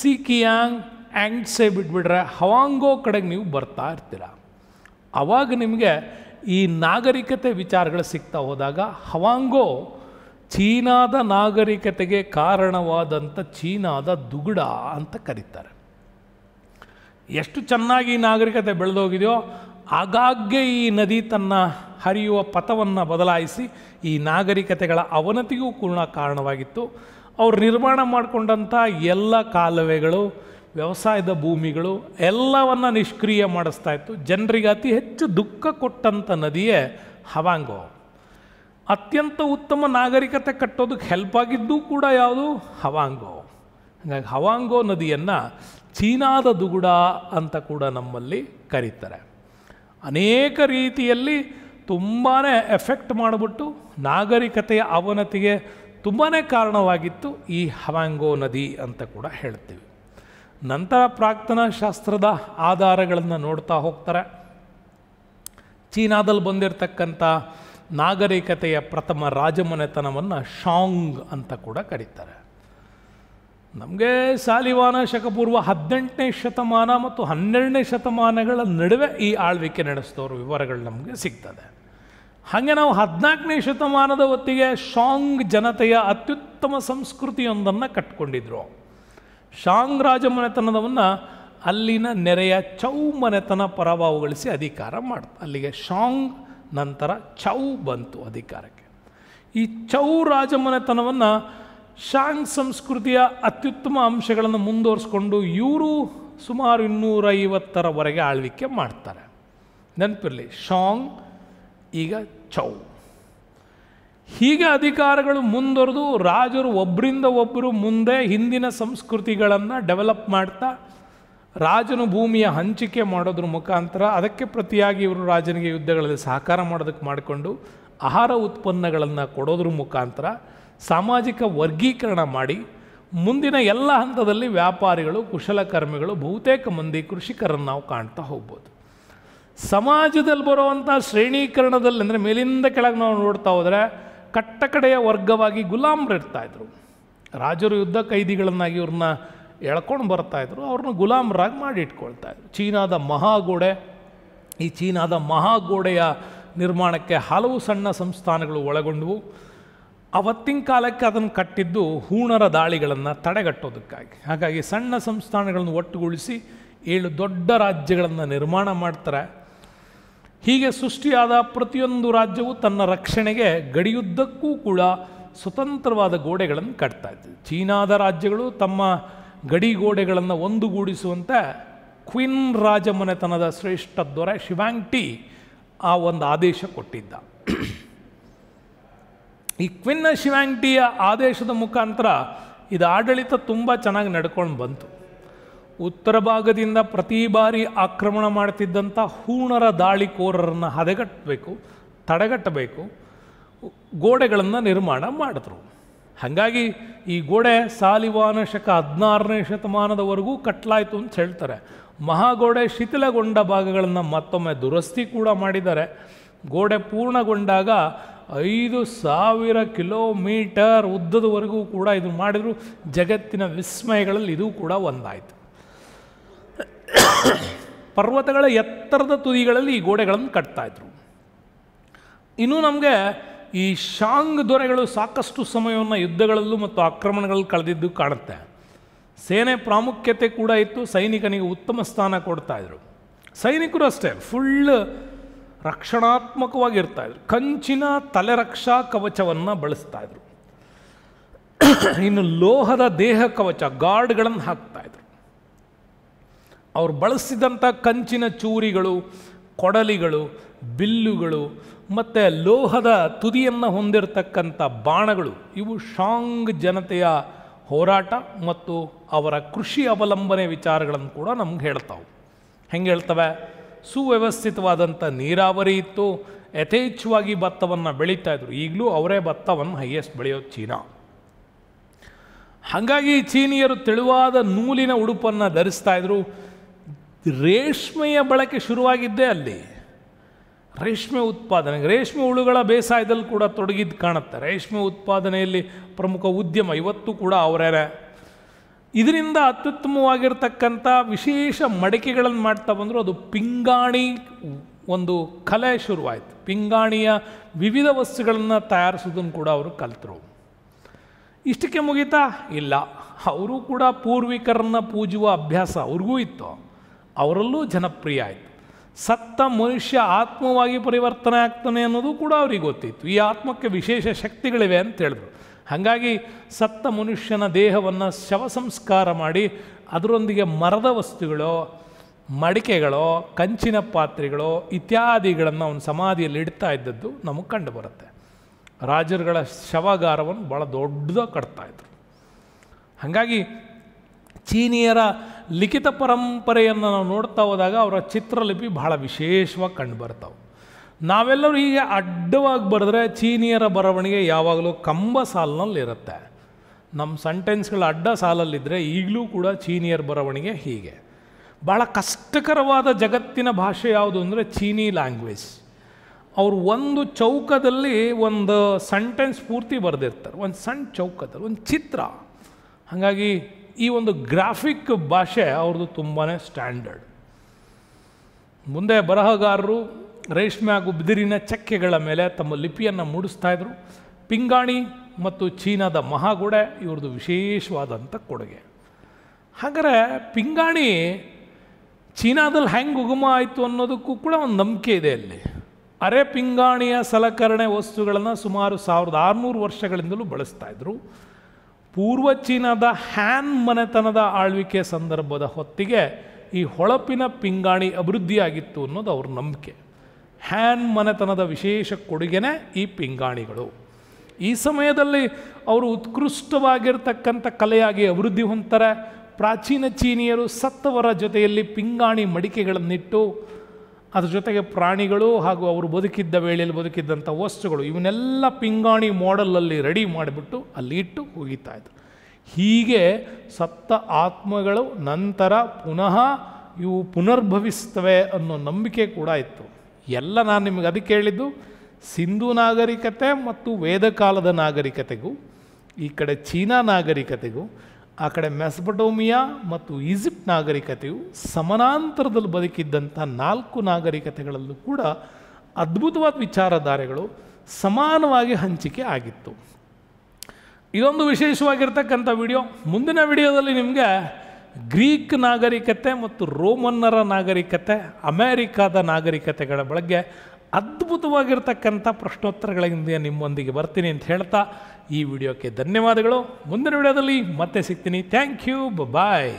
ಸಿಕಿಯಾಂಗ್ ಆ್ಯಂಗ್ಸೆ ಬಿಟ್ಬಿಟ್ರೆ ಹವಾಂಗೋ ಕಡೆಗೆ ನೀವು ಬರ್ತಾ ಇರ್ತೀರ ಆವಾಗ ನಿಮಗೆ ಈ ನಾಗರಿಕತೆ ವಿಚಾರಗಳು ಸಿಗ್ತಾ ಹೋದಾಗ ಹವಾಂಗೋ ಚೀನಾದ ನಾಗರಿಕತೆಗೆ ಕಾರಣವಾದಂಥ ಚೀನಾದ ದುಗುಡ ಅಂತ ಕರೀತಾರೆ ಎಷ್ಟು ಚೆನ್ನಾಗಿ ನಾಗರಿಕತೆ ಬೆಳೆದೋಗಿದೆಯೋ ಆಗಾಗ್ಗೆ ಈ ನದಿ ತನ್ನ ಹರಿಯುವ ಪಥವನ್ನು ಬದಲಾಯಿಸಿ ಈ ನಾಗರಿಕತೆಗಳ ಅವನತಿಗೂ ಕೂಡ ಕಾರಣವಾಗಿತ್ತು ಅವ್ರು ನಿರ್ಮಾಣ ಮಾಡಿಕೊಂಡಂಥ ಎಲ್ಲ ಕಾಲುವೆಗಳು ವ್ಯವಸಾಯದ ಭೂಮಿಗಳು ಎಲ್ಲವನ್ನು ನಿಷ್ಕ್ರಿಯ ಮಾಡಿಸ್ತಾ ಇತ್ತು ಜನರಿಗೆ ಅತಿ ಹೆಚ್ಚು ದುಃಖ ಕೊಟ್ಟಂಥ ನದಿಯೇ ಹವಾಂಗೋ ಅತ್ಯಂತ ಉತ್ತಮ ನಾಗರಿಕತೆ ಕಟ್ಟೋದಕ್ಕೆ ಹೆಲ್ಪ್ ಆಗಿದ್ದು ಕೂಡ ಯಾವುದು ಹವಾಂಗೋ ಹಾಗಾಗಿ ಹವಾಂಗೋ ನದಿಯನ್ನು ಚೀನಾದ ದುಗುಡ ಅಂತ ಕೂಡ ನಮ್ಮಲ್ಲಿ ಕರೀತಾರೆ ಅನೇಕ ರೀತಿಯಲ್ಲಿ ತುಂಬಾ ಎಫೆಕ್ಟ್ ಮಾಡಿಬಿಟ್ಟು ನಾಗರಿಕತೆಯ ಅವನತಿಗೆ ತುಂಬಾ ಕಾರಣವಾಗಿತ್ತು ಈ ಹವಾಂಗೋ ನದಿ ಅಂತ ಕೂಡ ಹೇಳ್ತೀವಿ ನಂತರ ಪ್ರಾಕ್ತನ ಶಾಸ್ತ್ರದ ಆಧಾರಗಳನ್ನು ನೋಡ್ತಾ ಹೋಗ್ತಾರೆ ಚೀನಾದಲ್ಲಿ ಬಂದಿರತಕ್ಕಂಥ ನಾಗರಿಕತೆಯ ಪ್ರಥಮ ರಾಜಮನೆತನವನ್ನು ಶಾಂಗ್ ಅಂತ ಕೂಡ ಕರೀತಾರೆ ನಮಗೆ ಸಾಲಿವಾನ ಶಕಪೂರ್ವ ಹದಿನೆಂಟನೇ ಶತಮಾನ ಮತ್ತು ಹನ್ನೆರಡನೇ ಶತಮಾನಗಳ ನಡುವೆ ಈ ಆಳ್ವಿಕೆ ನಡೆಸಿದವರು ವಿವರಗಳು ನಮಗೆ ಸಿಗ್ತದೆ ಹಾಗೆ ನಾವು ಹದಿನಾಲ್ಕನೇ ಶತಮಾನದ ಹೊತ್ತಿಗೆ ಶಾಂಗ್ ಜನತೆಯ ಅತ್ಯುತ್ತಮ ಸಂಸ್ಕೃತಿಯೊಂದನ್ನು ಕಟ್ಕೊಂಡಿದ್ರು ಶಾಂಗ್ ರಾಜಮನೆತನದವನ್ನು ಅಲ್ಲಿನ ನೆರೆಯ ಚೌ ಮನೆತನ ಅಧಿಕಾರ ಮಾಡ್ತ ಅಲ್ಲಿಗೆ ಶಾಂಗ್ ನಂತರ ಚೌ ಬಂತು ಅಧಿಕಾರಕ್ಕೆ ಈ ಚೌ ರಾಜಮನೆತನವನ್ನು ಶಾಂಗ್ ಸಂಸ್ಕೃತಿಯ ಅತ್ಯುತ್ತಮ ಅಂಶಗಳನ್ನು ಮುಂದುವರಿಸ್ಕೊಂಡು ಇವರು ಸುಮಾರು ಇನ್ನೂರೈವತ್ತರವರೆಗೆ ಆಳ್ವಿಕೆ ಮಾಡ್ತಾರೆ ನೆನಪಿರಲಿ ಶಾಂಗ್ ಈಗ ಚೌ ಹೀಗೆ ಅಧಿಕಾರಗಳು ಮುಂದುವರೆದು ರಾಜರು ಒಬ್ಬರಿಂದ ಒಬ್ಬರು ಮುಂದೆ ಹಿಂದಿನ ಸಂಸ್ಕೃತಿಗಳನ್ನು ಡೆವಲಪ್ ಮಾಡ್ತಾ ರಾಜನು ಭೂಮಿಯ ಹಂಚಿಕೆ ಮಾಡೋದ್ರ ಮುಖಾಂತರ ಅದಕ್ಕೆ ಪ್ರತಿಯಾಗಿ ಇವರು ರಾಜನಿಗೆ ಯುದ್ಧಗಳಲ್ಲಿ ಸಹಕಾರ ಮಾಡೋದಕ್ಕೆ ಮಾಡಿಕೊಂಡು ಆಹಾರ ಉತ್ಪನ್ನಗಳನ್ನು ಕೊಡೋದ್ರ ಮುಖಾಂತರ ಸಾಮಾಜಿಕ ವರ್ಗೀಕರಣ ಮಾಡಿ ಮುಂದಿನ ಎಲ್ಲ ಹಂತದಲ್ಲಿ ವ್ಯಾಪಾರಿಗಳು ಕುಶಲಕರ್ಮಿಗಳು ಬಹುತೇಕ ಮಂದಿ ಕೃಷಿಕರನ್ನು ನಾವು ಕಾಣ್ತಾ ಹೋಗ್ಬೋದು ಸಮಾಜದಲ್ಲಿ ಬರುವಂಥ ಶ್ರೇಣೀಕರಣದಲ್ಲಿ ಅಂದರೆ ಮೇಲಿಂದ ಕೆಳಗೆ ನಾವು ನೋಡ್ತಾ ಹೋದರೆ ಕಟ್ಟಕಡೆಯ ವರ್ಗವಾಗಿ ಇರ್ತಾಯಿದ್ರು ರಾಜರು ಯುದ್ಧ ಕೈದಿಗಳನ್ನಾಗಿ ಇವ್ರನ್ನ ಎಳ್ಕೊಂಡು ಬರ್ತಾಯಿದ್ರು ಅವ್ರನ್ನ ಗುಲಾಮರಾಗಿ ಇದ್ರು ಚೀನಾದ ಮಹಾಗೋಡೆ ಈ ಚೀನಾದ ಮಹಾಗೋಡೆಯ ನಿರ್ಮಾಣಕ್ಕೆ ಹಲವು ಸಣ್ಣ ಸಂಸ್ಥಾನಗಳು ಒಳಗೊಂಡವು ಅವತ್ತಿನ ಕಾಲಕ್ಕೆ ಅದನ್ನು ಕಟ್ಟಿದ್ದು ಹೂಣರ ದಾಳಿಗಳನ್ನು ತಡೆಗಟ್ಟೋದಕ್ಕಾಗಿ ಹಾಗಾಗಿ ಸಣ್ಣ ಸಂಸ್ಥಾನಗಳನ್ನು ಒಟ್ಟುಗೂಡಿಸಿ ಏಳು ದೊಡ್ಡ ರಾಜ್ಯಗಳನ್ನು ನಿರ್ಮಾಣ ಮಾಡ್ತಾರೆ ಹೀಗೆ ಸೃಷ್ಟಿಯಾದ ಪ್ರತಿಯೊಂದು ರಾಜ್ಯವು ತನ್ನ ರಕ್ಷಣೆಗೆ ಗಡಿಯುದ್ದಕ್ಕೂ ಕೂಡ ಸ್ವತಂತ್ರವಾದ ಗೋಡೆಗಳನ್ನು ಕಟ್ತಾ ಇತ್ತು ಚೀನಾದ ರಾಜ್ಯಗಳು ತಮ್ಮ ಗಡಿಗೋಡೆಗಳನ್ನು ಒಂದುಗೂಡಿಸುವಂಥ ಕ್ವಿನ್ ರಾಜಮನೆತನದ ಶ್ರೇಷ್ಠ ದೊರೆ ಶಿವಾಂಗ್ಟಿ ಆ ಒಂದು ಆದೇಶ ಕೊಟ್ಟಿದ್ದ ಈ ಕ್ವಿನ್ ಶಿವಾಂಗ್ಟಿಯ ಆದೇಶದ ಮುಖಾಂತರ ಇದು ಆಡಳಿತ ತುಂಬ ಚೆನ್ನಾಗಿ ನಡ್ಕೊಂಡು ಬಂತು ಉತ್ತರ ಭಾಗದಿಂದ ಪ್ರತಿ ಬಾರಿ ಆಕ್ರಮಣ ಮಾಡ್ತಿದ್ದಂಥ ಹೂಣರ ದಾಳಿಕೋರರನ್ನು ಹದೆಗಟ್ಟಬೇಕು ತಡೆಗಟ್ಟಬೇಕು ಗೋಡೆಗಳನ್ನು ನಿರ್ಮಾಣ ಮಾಡಿದ್ರು ಹಾಗಾಗಿ ಈ ಗೋಡೆ ಸಾಲಿವಾನ ಶಕ ಹದಿನಾರನೇ ಶತಮಾನದವರೆಗೂ ಕಟ್ಲಾಯಿತು ಅಂತ ಹೇಳ್ತಾರೆ ಮಹಾಗೋಡೆ ಶಿಥಿಲಗೊಂಡ ಭಾಗಗಳನ್ನು ಮತ್ತೊಮ್ಮೆ ದುರಸ್ತಿ ಕೂಡ ಮಾಡಿದ್ದಾರೆ ಗೋಡೆ ಪೂರ್ಣಗೊಂಡಾಗ ಐದು ಸಾವಿರ ಕಿಲೋಮೀಟರ್ ಉದ್ದದವರೆಗೂ ಕೂಡ ಇದು ಮಾಡಿದ್ರು ಜಗತ್ತಿನ ವಿಸ್ಮಯಗಳಲ್ಲಿ ಇದು ಕೂಡ ಒಂದಾಯಿತು ಪರ್ವತಗಳ ಎತ್ತರದ ತುದಿಗಳಲ್ಲಿ ಈ ಗೋಡೆಗಳನ್ನು ಕಟ್ತಾಯಿದ್ರು ಇನ್ನೂ ನಮಗೆ ಈ ಶಾಂಗ್ ದೊರೆಗಳು ಸಾಕಷ್ಟು ಸಮಯವನ್ನು ಯುದ್ಧಗಳಲ್ಲೂ ಮತ್ತು ಆಕ್ರಮಣಗಳಲ್ಲಿ ಕಳೆದಿದ್ದು ಕಾಣುತ್ತೆ ಸೇನೆ ಪ್ರಾಮುಖ್ಯತೆ ಕೂಡ ಇತ್ತು ಸೈನಿಕನಿಗೆ ಉತ್ತಮ ಸ್ಥಾನ ಇದ್ರು ಸೈನಿಕರು ಅಷ್ಟೇ ಫುಲ್ ಇದ್ರು ಕಂಚಿನ ತಲೆರಕ್ಷಾ ಕವಚವನ್ನು ಇದ್ರು ಇನ್ನು ಲೋಹದ ದೇಹ ಕವಚ ಗಾರ್ಡ್ಗಳನ್ನು ಇದ್ರು ಅವ್ರು ಬಳಸಿದಂಥ ಕಂಚಿನ ಚೂರಿಗಳು ಕೊಡಲಿಗಳು ಬಿಲ್ಲುಗಳು ಮತ್ತು ಲೋಹದ ತುದಿಯನ್ನು ಹೊಂದಿರತಕ್ಕಂಥ ಬಾಣಗಳು ಇವು ಶಾಂಗ್ ಜನತೆಯ ಹೋರಾಟ ಮತ್ತು ಅವರ ಕೃಷಿ ಅವಲಂಬನೆ ವಿಚಾರಗಳನ್ನು ಕೂಡ ನಮ್ಗೆ ಹೇಳ್ತಾವೆ ಹೆಂಗೆ ಹೇಳ್ತವೆ ಸುವ್ಯವಸ್ಥಿತವಾದಂಥ ನೀರಾವರಿ ಇತ್ತು ಯಥೇಚ್ಛವಾಗಿ ಭತ್ತವನ್ನು ಬೆಳೀತಾ ಇದ್ರು ಈಗಲೂ ಅವರೇ ಭತ್ತವನ್ನು ಹೈಯೆಸ್ಟ್ ಬೆಳೆಯೋ ಚೀನಾ ಹಾಗಾಗಿ ಚೀನಿಯರು ತೆಳುವಾದ ನೂಲಿನ ಉಡುಪನ್ನು ಧರಿಸ್ತಾ ಇದ್ರು ರೇಷ್ಮೆಯ ಬಳಕೆ ಶುರುವಾಗಿದ್ದೇ ಅಲ್ಲಿ ರೇಷ್ಮೆ ಉತ್ಪಾದನೆ ರೇಷ್ಮೆ ಹುಳುಗಳ ಬೇಸಾಯದಲ್ಲಿ ಕೂಡ ತೊಡಗಿದ್ದು ಕಾಣುತ್ತೆ ರೇಷ್ಮೆ ಉತ್ಪಾದನೆಯಲ್ಲಿ ಪ್ರಮುಖ ಉದ್ಯಮ ಇವತ್ತು ಕೂಡ ಅವರೇ ಇದರಿಂದ ಅತ್ಯುತ್ತಮವಾಗಿರ್ತಕ್ಕಂಥ ವಿಶೇಷ ಮಡಿಕೆಗಳನ್ನು ಮಾಡ್ತಾ ಬಂದರು ಅದು ಪಿಂಗಾಣಿ ಒಂದು ಕಲೆ ಶುರುವಾಯಿತು ಪಿಂಗಾಣಿಯ ವಿವಿಧ ವಸ್ತುಗಳನ್ನು ತಯಾರಿಸೋದನ್ನು ಕೂಡ ಅವರು ಕಲಿತರು ಇಷ್ಟಕ್ಕೆ ಮುಗೀತಾ ಇಲ್ಲ ಅವರು ಕೂಡ ಪೂರ್ವಿಕರನ್ನ ಪೂಜುವ ಅಭ್ಯಾಸ ಅವ್ರಿಗೂ ಇತ್ತು ಅವರಲ್ಲೂ ಜನಪ್ರಿಯ ಆಯಿತು ಸತ್ತ ಮನುಷ್ಯ ಆತ್ಮವಾಗಿ ಪರಿವರ್ತನೆ ಆಗ್ತಾನೆ ಅನ್ನೋದು ಕೂಡ ಅವ್ರಿಗೆ ಗೊತ್ತಿತ್ತು ಈ ಆತ್ಮಕ್ಕೆ ವಿಶೇಷ ಶಕ್ತಿಗಳಿವೆ ಅಂತ ಹೇಳಿದ್ರು ಹಾಗಾಗಿ ಸತ್ತ ಮನುಷ್ಯನ ದೇಹವನ್ನು ಶವ ಸಂಸ್ಕಾರ ಮಾಡಿ ಅದರೊಂದಿಗೆ ಮರದ ವಸ್ತುಗಳೋ ಮಡಿಕೆಗಳೋ ಕಂಚಿನ ಪಾತ್ರೆಗಳೋ ಇತ್ಯಾದಿಗಳನ್ನು ಅವನು ಸಮಾಧಿಯಲ್ಲಿ ಇಡ್ತಾ ಇದ್ದದ್ದು ನಮಗೆ ಕಂಡು ಬರುತ್ತೆ ರಾಜರುಗಳ ಶವಗಾರವನ್ನು ಭಾಳ ದೊಡ್ಡದಾಗಿ ಕಟ್ತಾಯಿದ್ರು ಹಾಗಾಗಿ ಚೀನಿಯರ ಲಿಖಿತ ಪರಂಪರೆಯನ್ನು ನಾವು ನೋಡ್ತಾ ಹೋದಾಗ ಅವರ ಚಿತ್ರಲಿಪಿ ಬಹಳ ವಿಶೇಷವಾಗಿ ಬರ್ತಾವೆ ನಾವೆಲ್ಲರೂ ಹೀಗೆ ಅಡ್ಡವಾಗಿ ಬರೆದ್ರೆ ಚೀನಿಯರ ಬರವಣಿಗೆ ಯಾವಾಗಲೂ ಕಂಬ ಸಾಲಿನಲ್ಲಿರುತ್ತೆ ನಮ್ಮ ಸೆಂಟೆನ್ಸ್ಗಳ ಅಡ್ಡ ಸಾಲಲ್ಲಿದ್ದರೆ ಈಗಲೂ ಕೂಡ ಚೀನಿಯರ ಬರವಣಿಗೆ ಹೀಗೆ ಭಾಳ ಕಷ್ಟಕರವಾದ ಜಗತ್ತಿನ ಭಾಷೆ ಯಾವುದು ಅಂದರೆ ಚೀನಿ ಲ್ಯಾಂಗ್ವೇಜ್ ಅವರು ಒಂದು ಚೌಕದಲ್ಲಿ ಒಂದು ಸೆಂಟೆನ್ಸ್ ಪೂರ್ತಿ ಬರೆದಿರ್ತಾರೆ ಒಂದು ಸಣ್ಣ ಚೌಕದಲ್ಲಿ ಒಂದು ಚಿತ್ರ ಹಾಗಾಗಿ ಈ ಒಂದು ಗ್ರಾಫಿಕ್ ಭಾಷೆ ಅವ್ರದ್ದು ತುಂಬಾ ಸ್ಟ್ಯಾಂಡರ್ಡ್ ಮುಂದೆ ಬರಹಗಾರರು ರೇಷ್ಮೆ ಹಾಗೂ ಬಿದಿರಿನ ಚಕ್ಕೆಗಳ ಮೇಲೆ ತಮ್ಮ ಲಿಪಿಯನ್ನು ಮೂಡಿಸ್ತಾ ಇದ್ರು ಪಿಂಗಾಣಿ ಮತ್ತು ಚೀನಾದ ಮಹಾಗೋಡೆ ಇವ್ರದ್ದು ವಿಶೇಷವಾದಂಥ ಕೊಡುಗೆ ಹಾಗಾದರೆ ಪಿಂಗಾಣಿ ಚೀನಾದಲ್ಲಿ ಹೆಂಗೆ ಉಗಮ ಆಯಿತು ಅನ್ನೋದಕ್ಕೂ ಕೂಡ ಒಂದು ನಂಬಿಕೆ ಇದೆ ಅಲ್ಲಿ ಅರೆ ಪಿಂಗಾಣಿಯ ಸಲಕರಣೆ ವಸ್ತುಗಳನ್ನು ಸುಮಾರು ಸಾವಿರದ ಆರುನೂರು ವರ್ಷಗಳಿಂದಲೂ ಬಳಸ್ತಾಯಿದ್ರು ಪೂರ್ವ ಚೀನಾದ ಹ್ಯಾನ್ ಮನೆತನದ ಆಳ್ವಿಕೆ ಸಂದರ್ಭದ ಹೊತ್ತಿಗೆ ಈ ಹೊಳಪಿನ ಪಿಂಗಾಣಿ ಅಭಿವೃದ್ಧಿಯಾಗಿತ್ತು ಅನ್ನೋದು ಅವ್ರ ನಂಬಿಕೆ ಹ್ಯಾನ್ ಮನೆತನದ ವಿಶೇಷ ಕೊಡುಗೆನೇ ಈ ಪಿಂಗಾಣಿಗಳು ಈ ಸಮಯದಲ್ಲಿ ಅವರು ಉತ್ಕೃಷ್ಟವಾಗಿರ್ತಕ್ಕಂಥ ಕಲೆಯಾಗಿ ಅಭಿವೃದ್ಧಿ ಹೊಂದ್ತಾರೆ ಪ್ರಾಚೀನ ಚೀನಿಯರು ಸತ್ತವರ ಜೊತೆಯಲ್ಲಿ ಪಿಂಗಾಣಿ ಮಡಿಕೆಗಳನ್ನಿಟ್ಟು ಅದ್ರ ಜೊತೆಗೆ ಪ್ರಾಣಿಗಳು ಹಾಗೂ ಅವರು ಬದುಕಿದ್ದ ವೇಳೆಯಲ್ಲಿ ಬದುಕಿದ್ದಂಥ ವಸ್ತುಗಳು ಇವನ್ನೆಲ್ಲ ಪಿಂಗಾಣಿ ಮಾಡಲಲ್ಲಿ ರೆಡಿ ಮಾಡಿಬಿಟ್ಟು ಅಲ್ಲಿ ಇಟ್ಟು ಇದ್ರು ಹೀಗೆ ಸತ್ತ ಆತ್ಮಗಳು ನಂತರ ಪುನಃ ಇವು ಪುನರ್ಭವಿಸ್ತವೆ ಅನ್ನೋ ನಂಬಿಕೆ ಕೂಡ ಇತ್ತು ಎಲ್ಲ ನಾನು ನಿಮಗೆ ಅದಕ್ಕೆ ಹೇಳಿದ್ದು ಸಿಂಧು ನಾಗರಿಕತೆ ಮತ್ತು ವೇದಕಾಲದ ನಾಗರಿಕತೆಗೂ ಈ ಕಡೆ ಚೀನಾ ನಾಗರಿಕತೆಗೂ ಆ ಕಡೆ ಮೆಸಪಟೋಮಿಯಾ ಮತ್ತು ಈಜಿಪ್ಟ್ ನಾಗರಿಕತೆಯು ಸಮಾನಾಂತರದಲ್ಲಿ ಬದುಕಿದ್ದಂಥ ನಾಲ್ಕು ನಾಗರಿಕತೆಗಳಲ್ಲೂ ಕೂಡ ಅದ್ಭುತವಾದ ವಿಚಾರಧಾರೆಗಳು ಸಮಾನವಾಗಿ ಹಂಚಿಕೆ ಆಗಿತ್ತು ಇದೊಂದು ವಿಶೇಷವಾಗಿರ್ತಕ್ಕಂಥ ವಿಡಿಯೋ ಮುಂದಿನ ವಿಡಿಯೋದಲ್ಲಿ ನಿಮಗೆ ಗ್ರೀಕ್ ನಾಗರಿಕತೆ ಮತ್ತು ರೋಮನ್ನರ ನಾಗರಿಕತೆ ಅಮೇರಿಕಾದ ನಾಗರಿಕತೆಗಳ ಬಳಗ್ಗೆ ಅದ್ಭುತವಾಗಿರ್ತಕ್ಕಂಥ ಪ್ರಶ್ನೋತ್ತರಗಳಿಂದ ನಿಮ್ಮೊಂದಿಗೆ ಬರ್ತೀನಿ ಅಂತ ಹೇಳ್ತಾ ಈ ವಿಡಿಯೋಕ್ಕೆ ಧನ್ಯವಾದಗಳು ಮುಂದಿನ ವಿಡಿಯೋದಲ್ಲಿ ಮತ್ತೆ ಸಿಗ್ತೀನಿ ಥ್ಯಾಂಕ್ ಯು ಬಾಯ್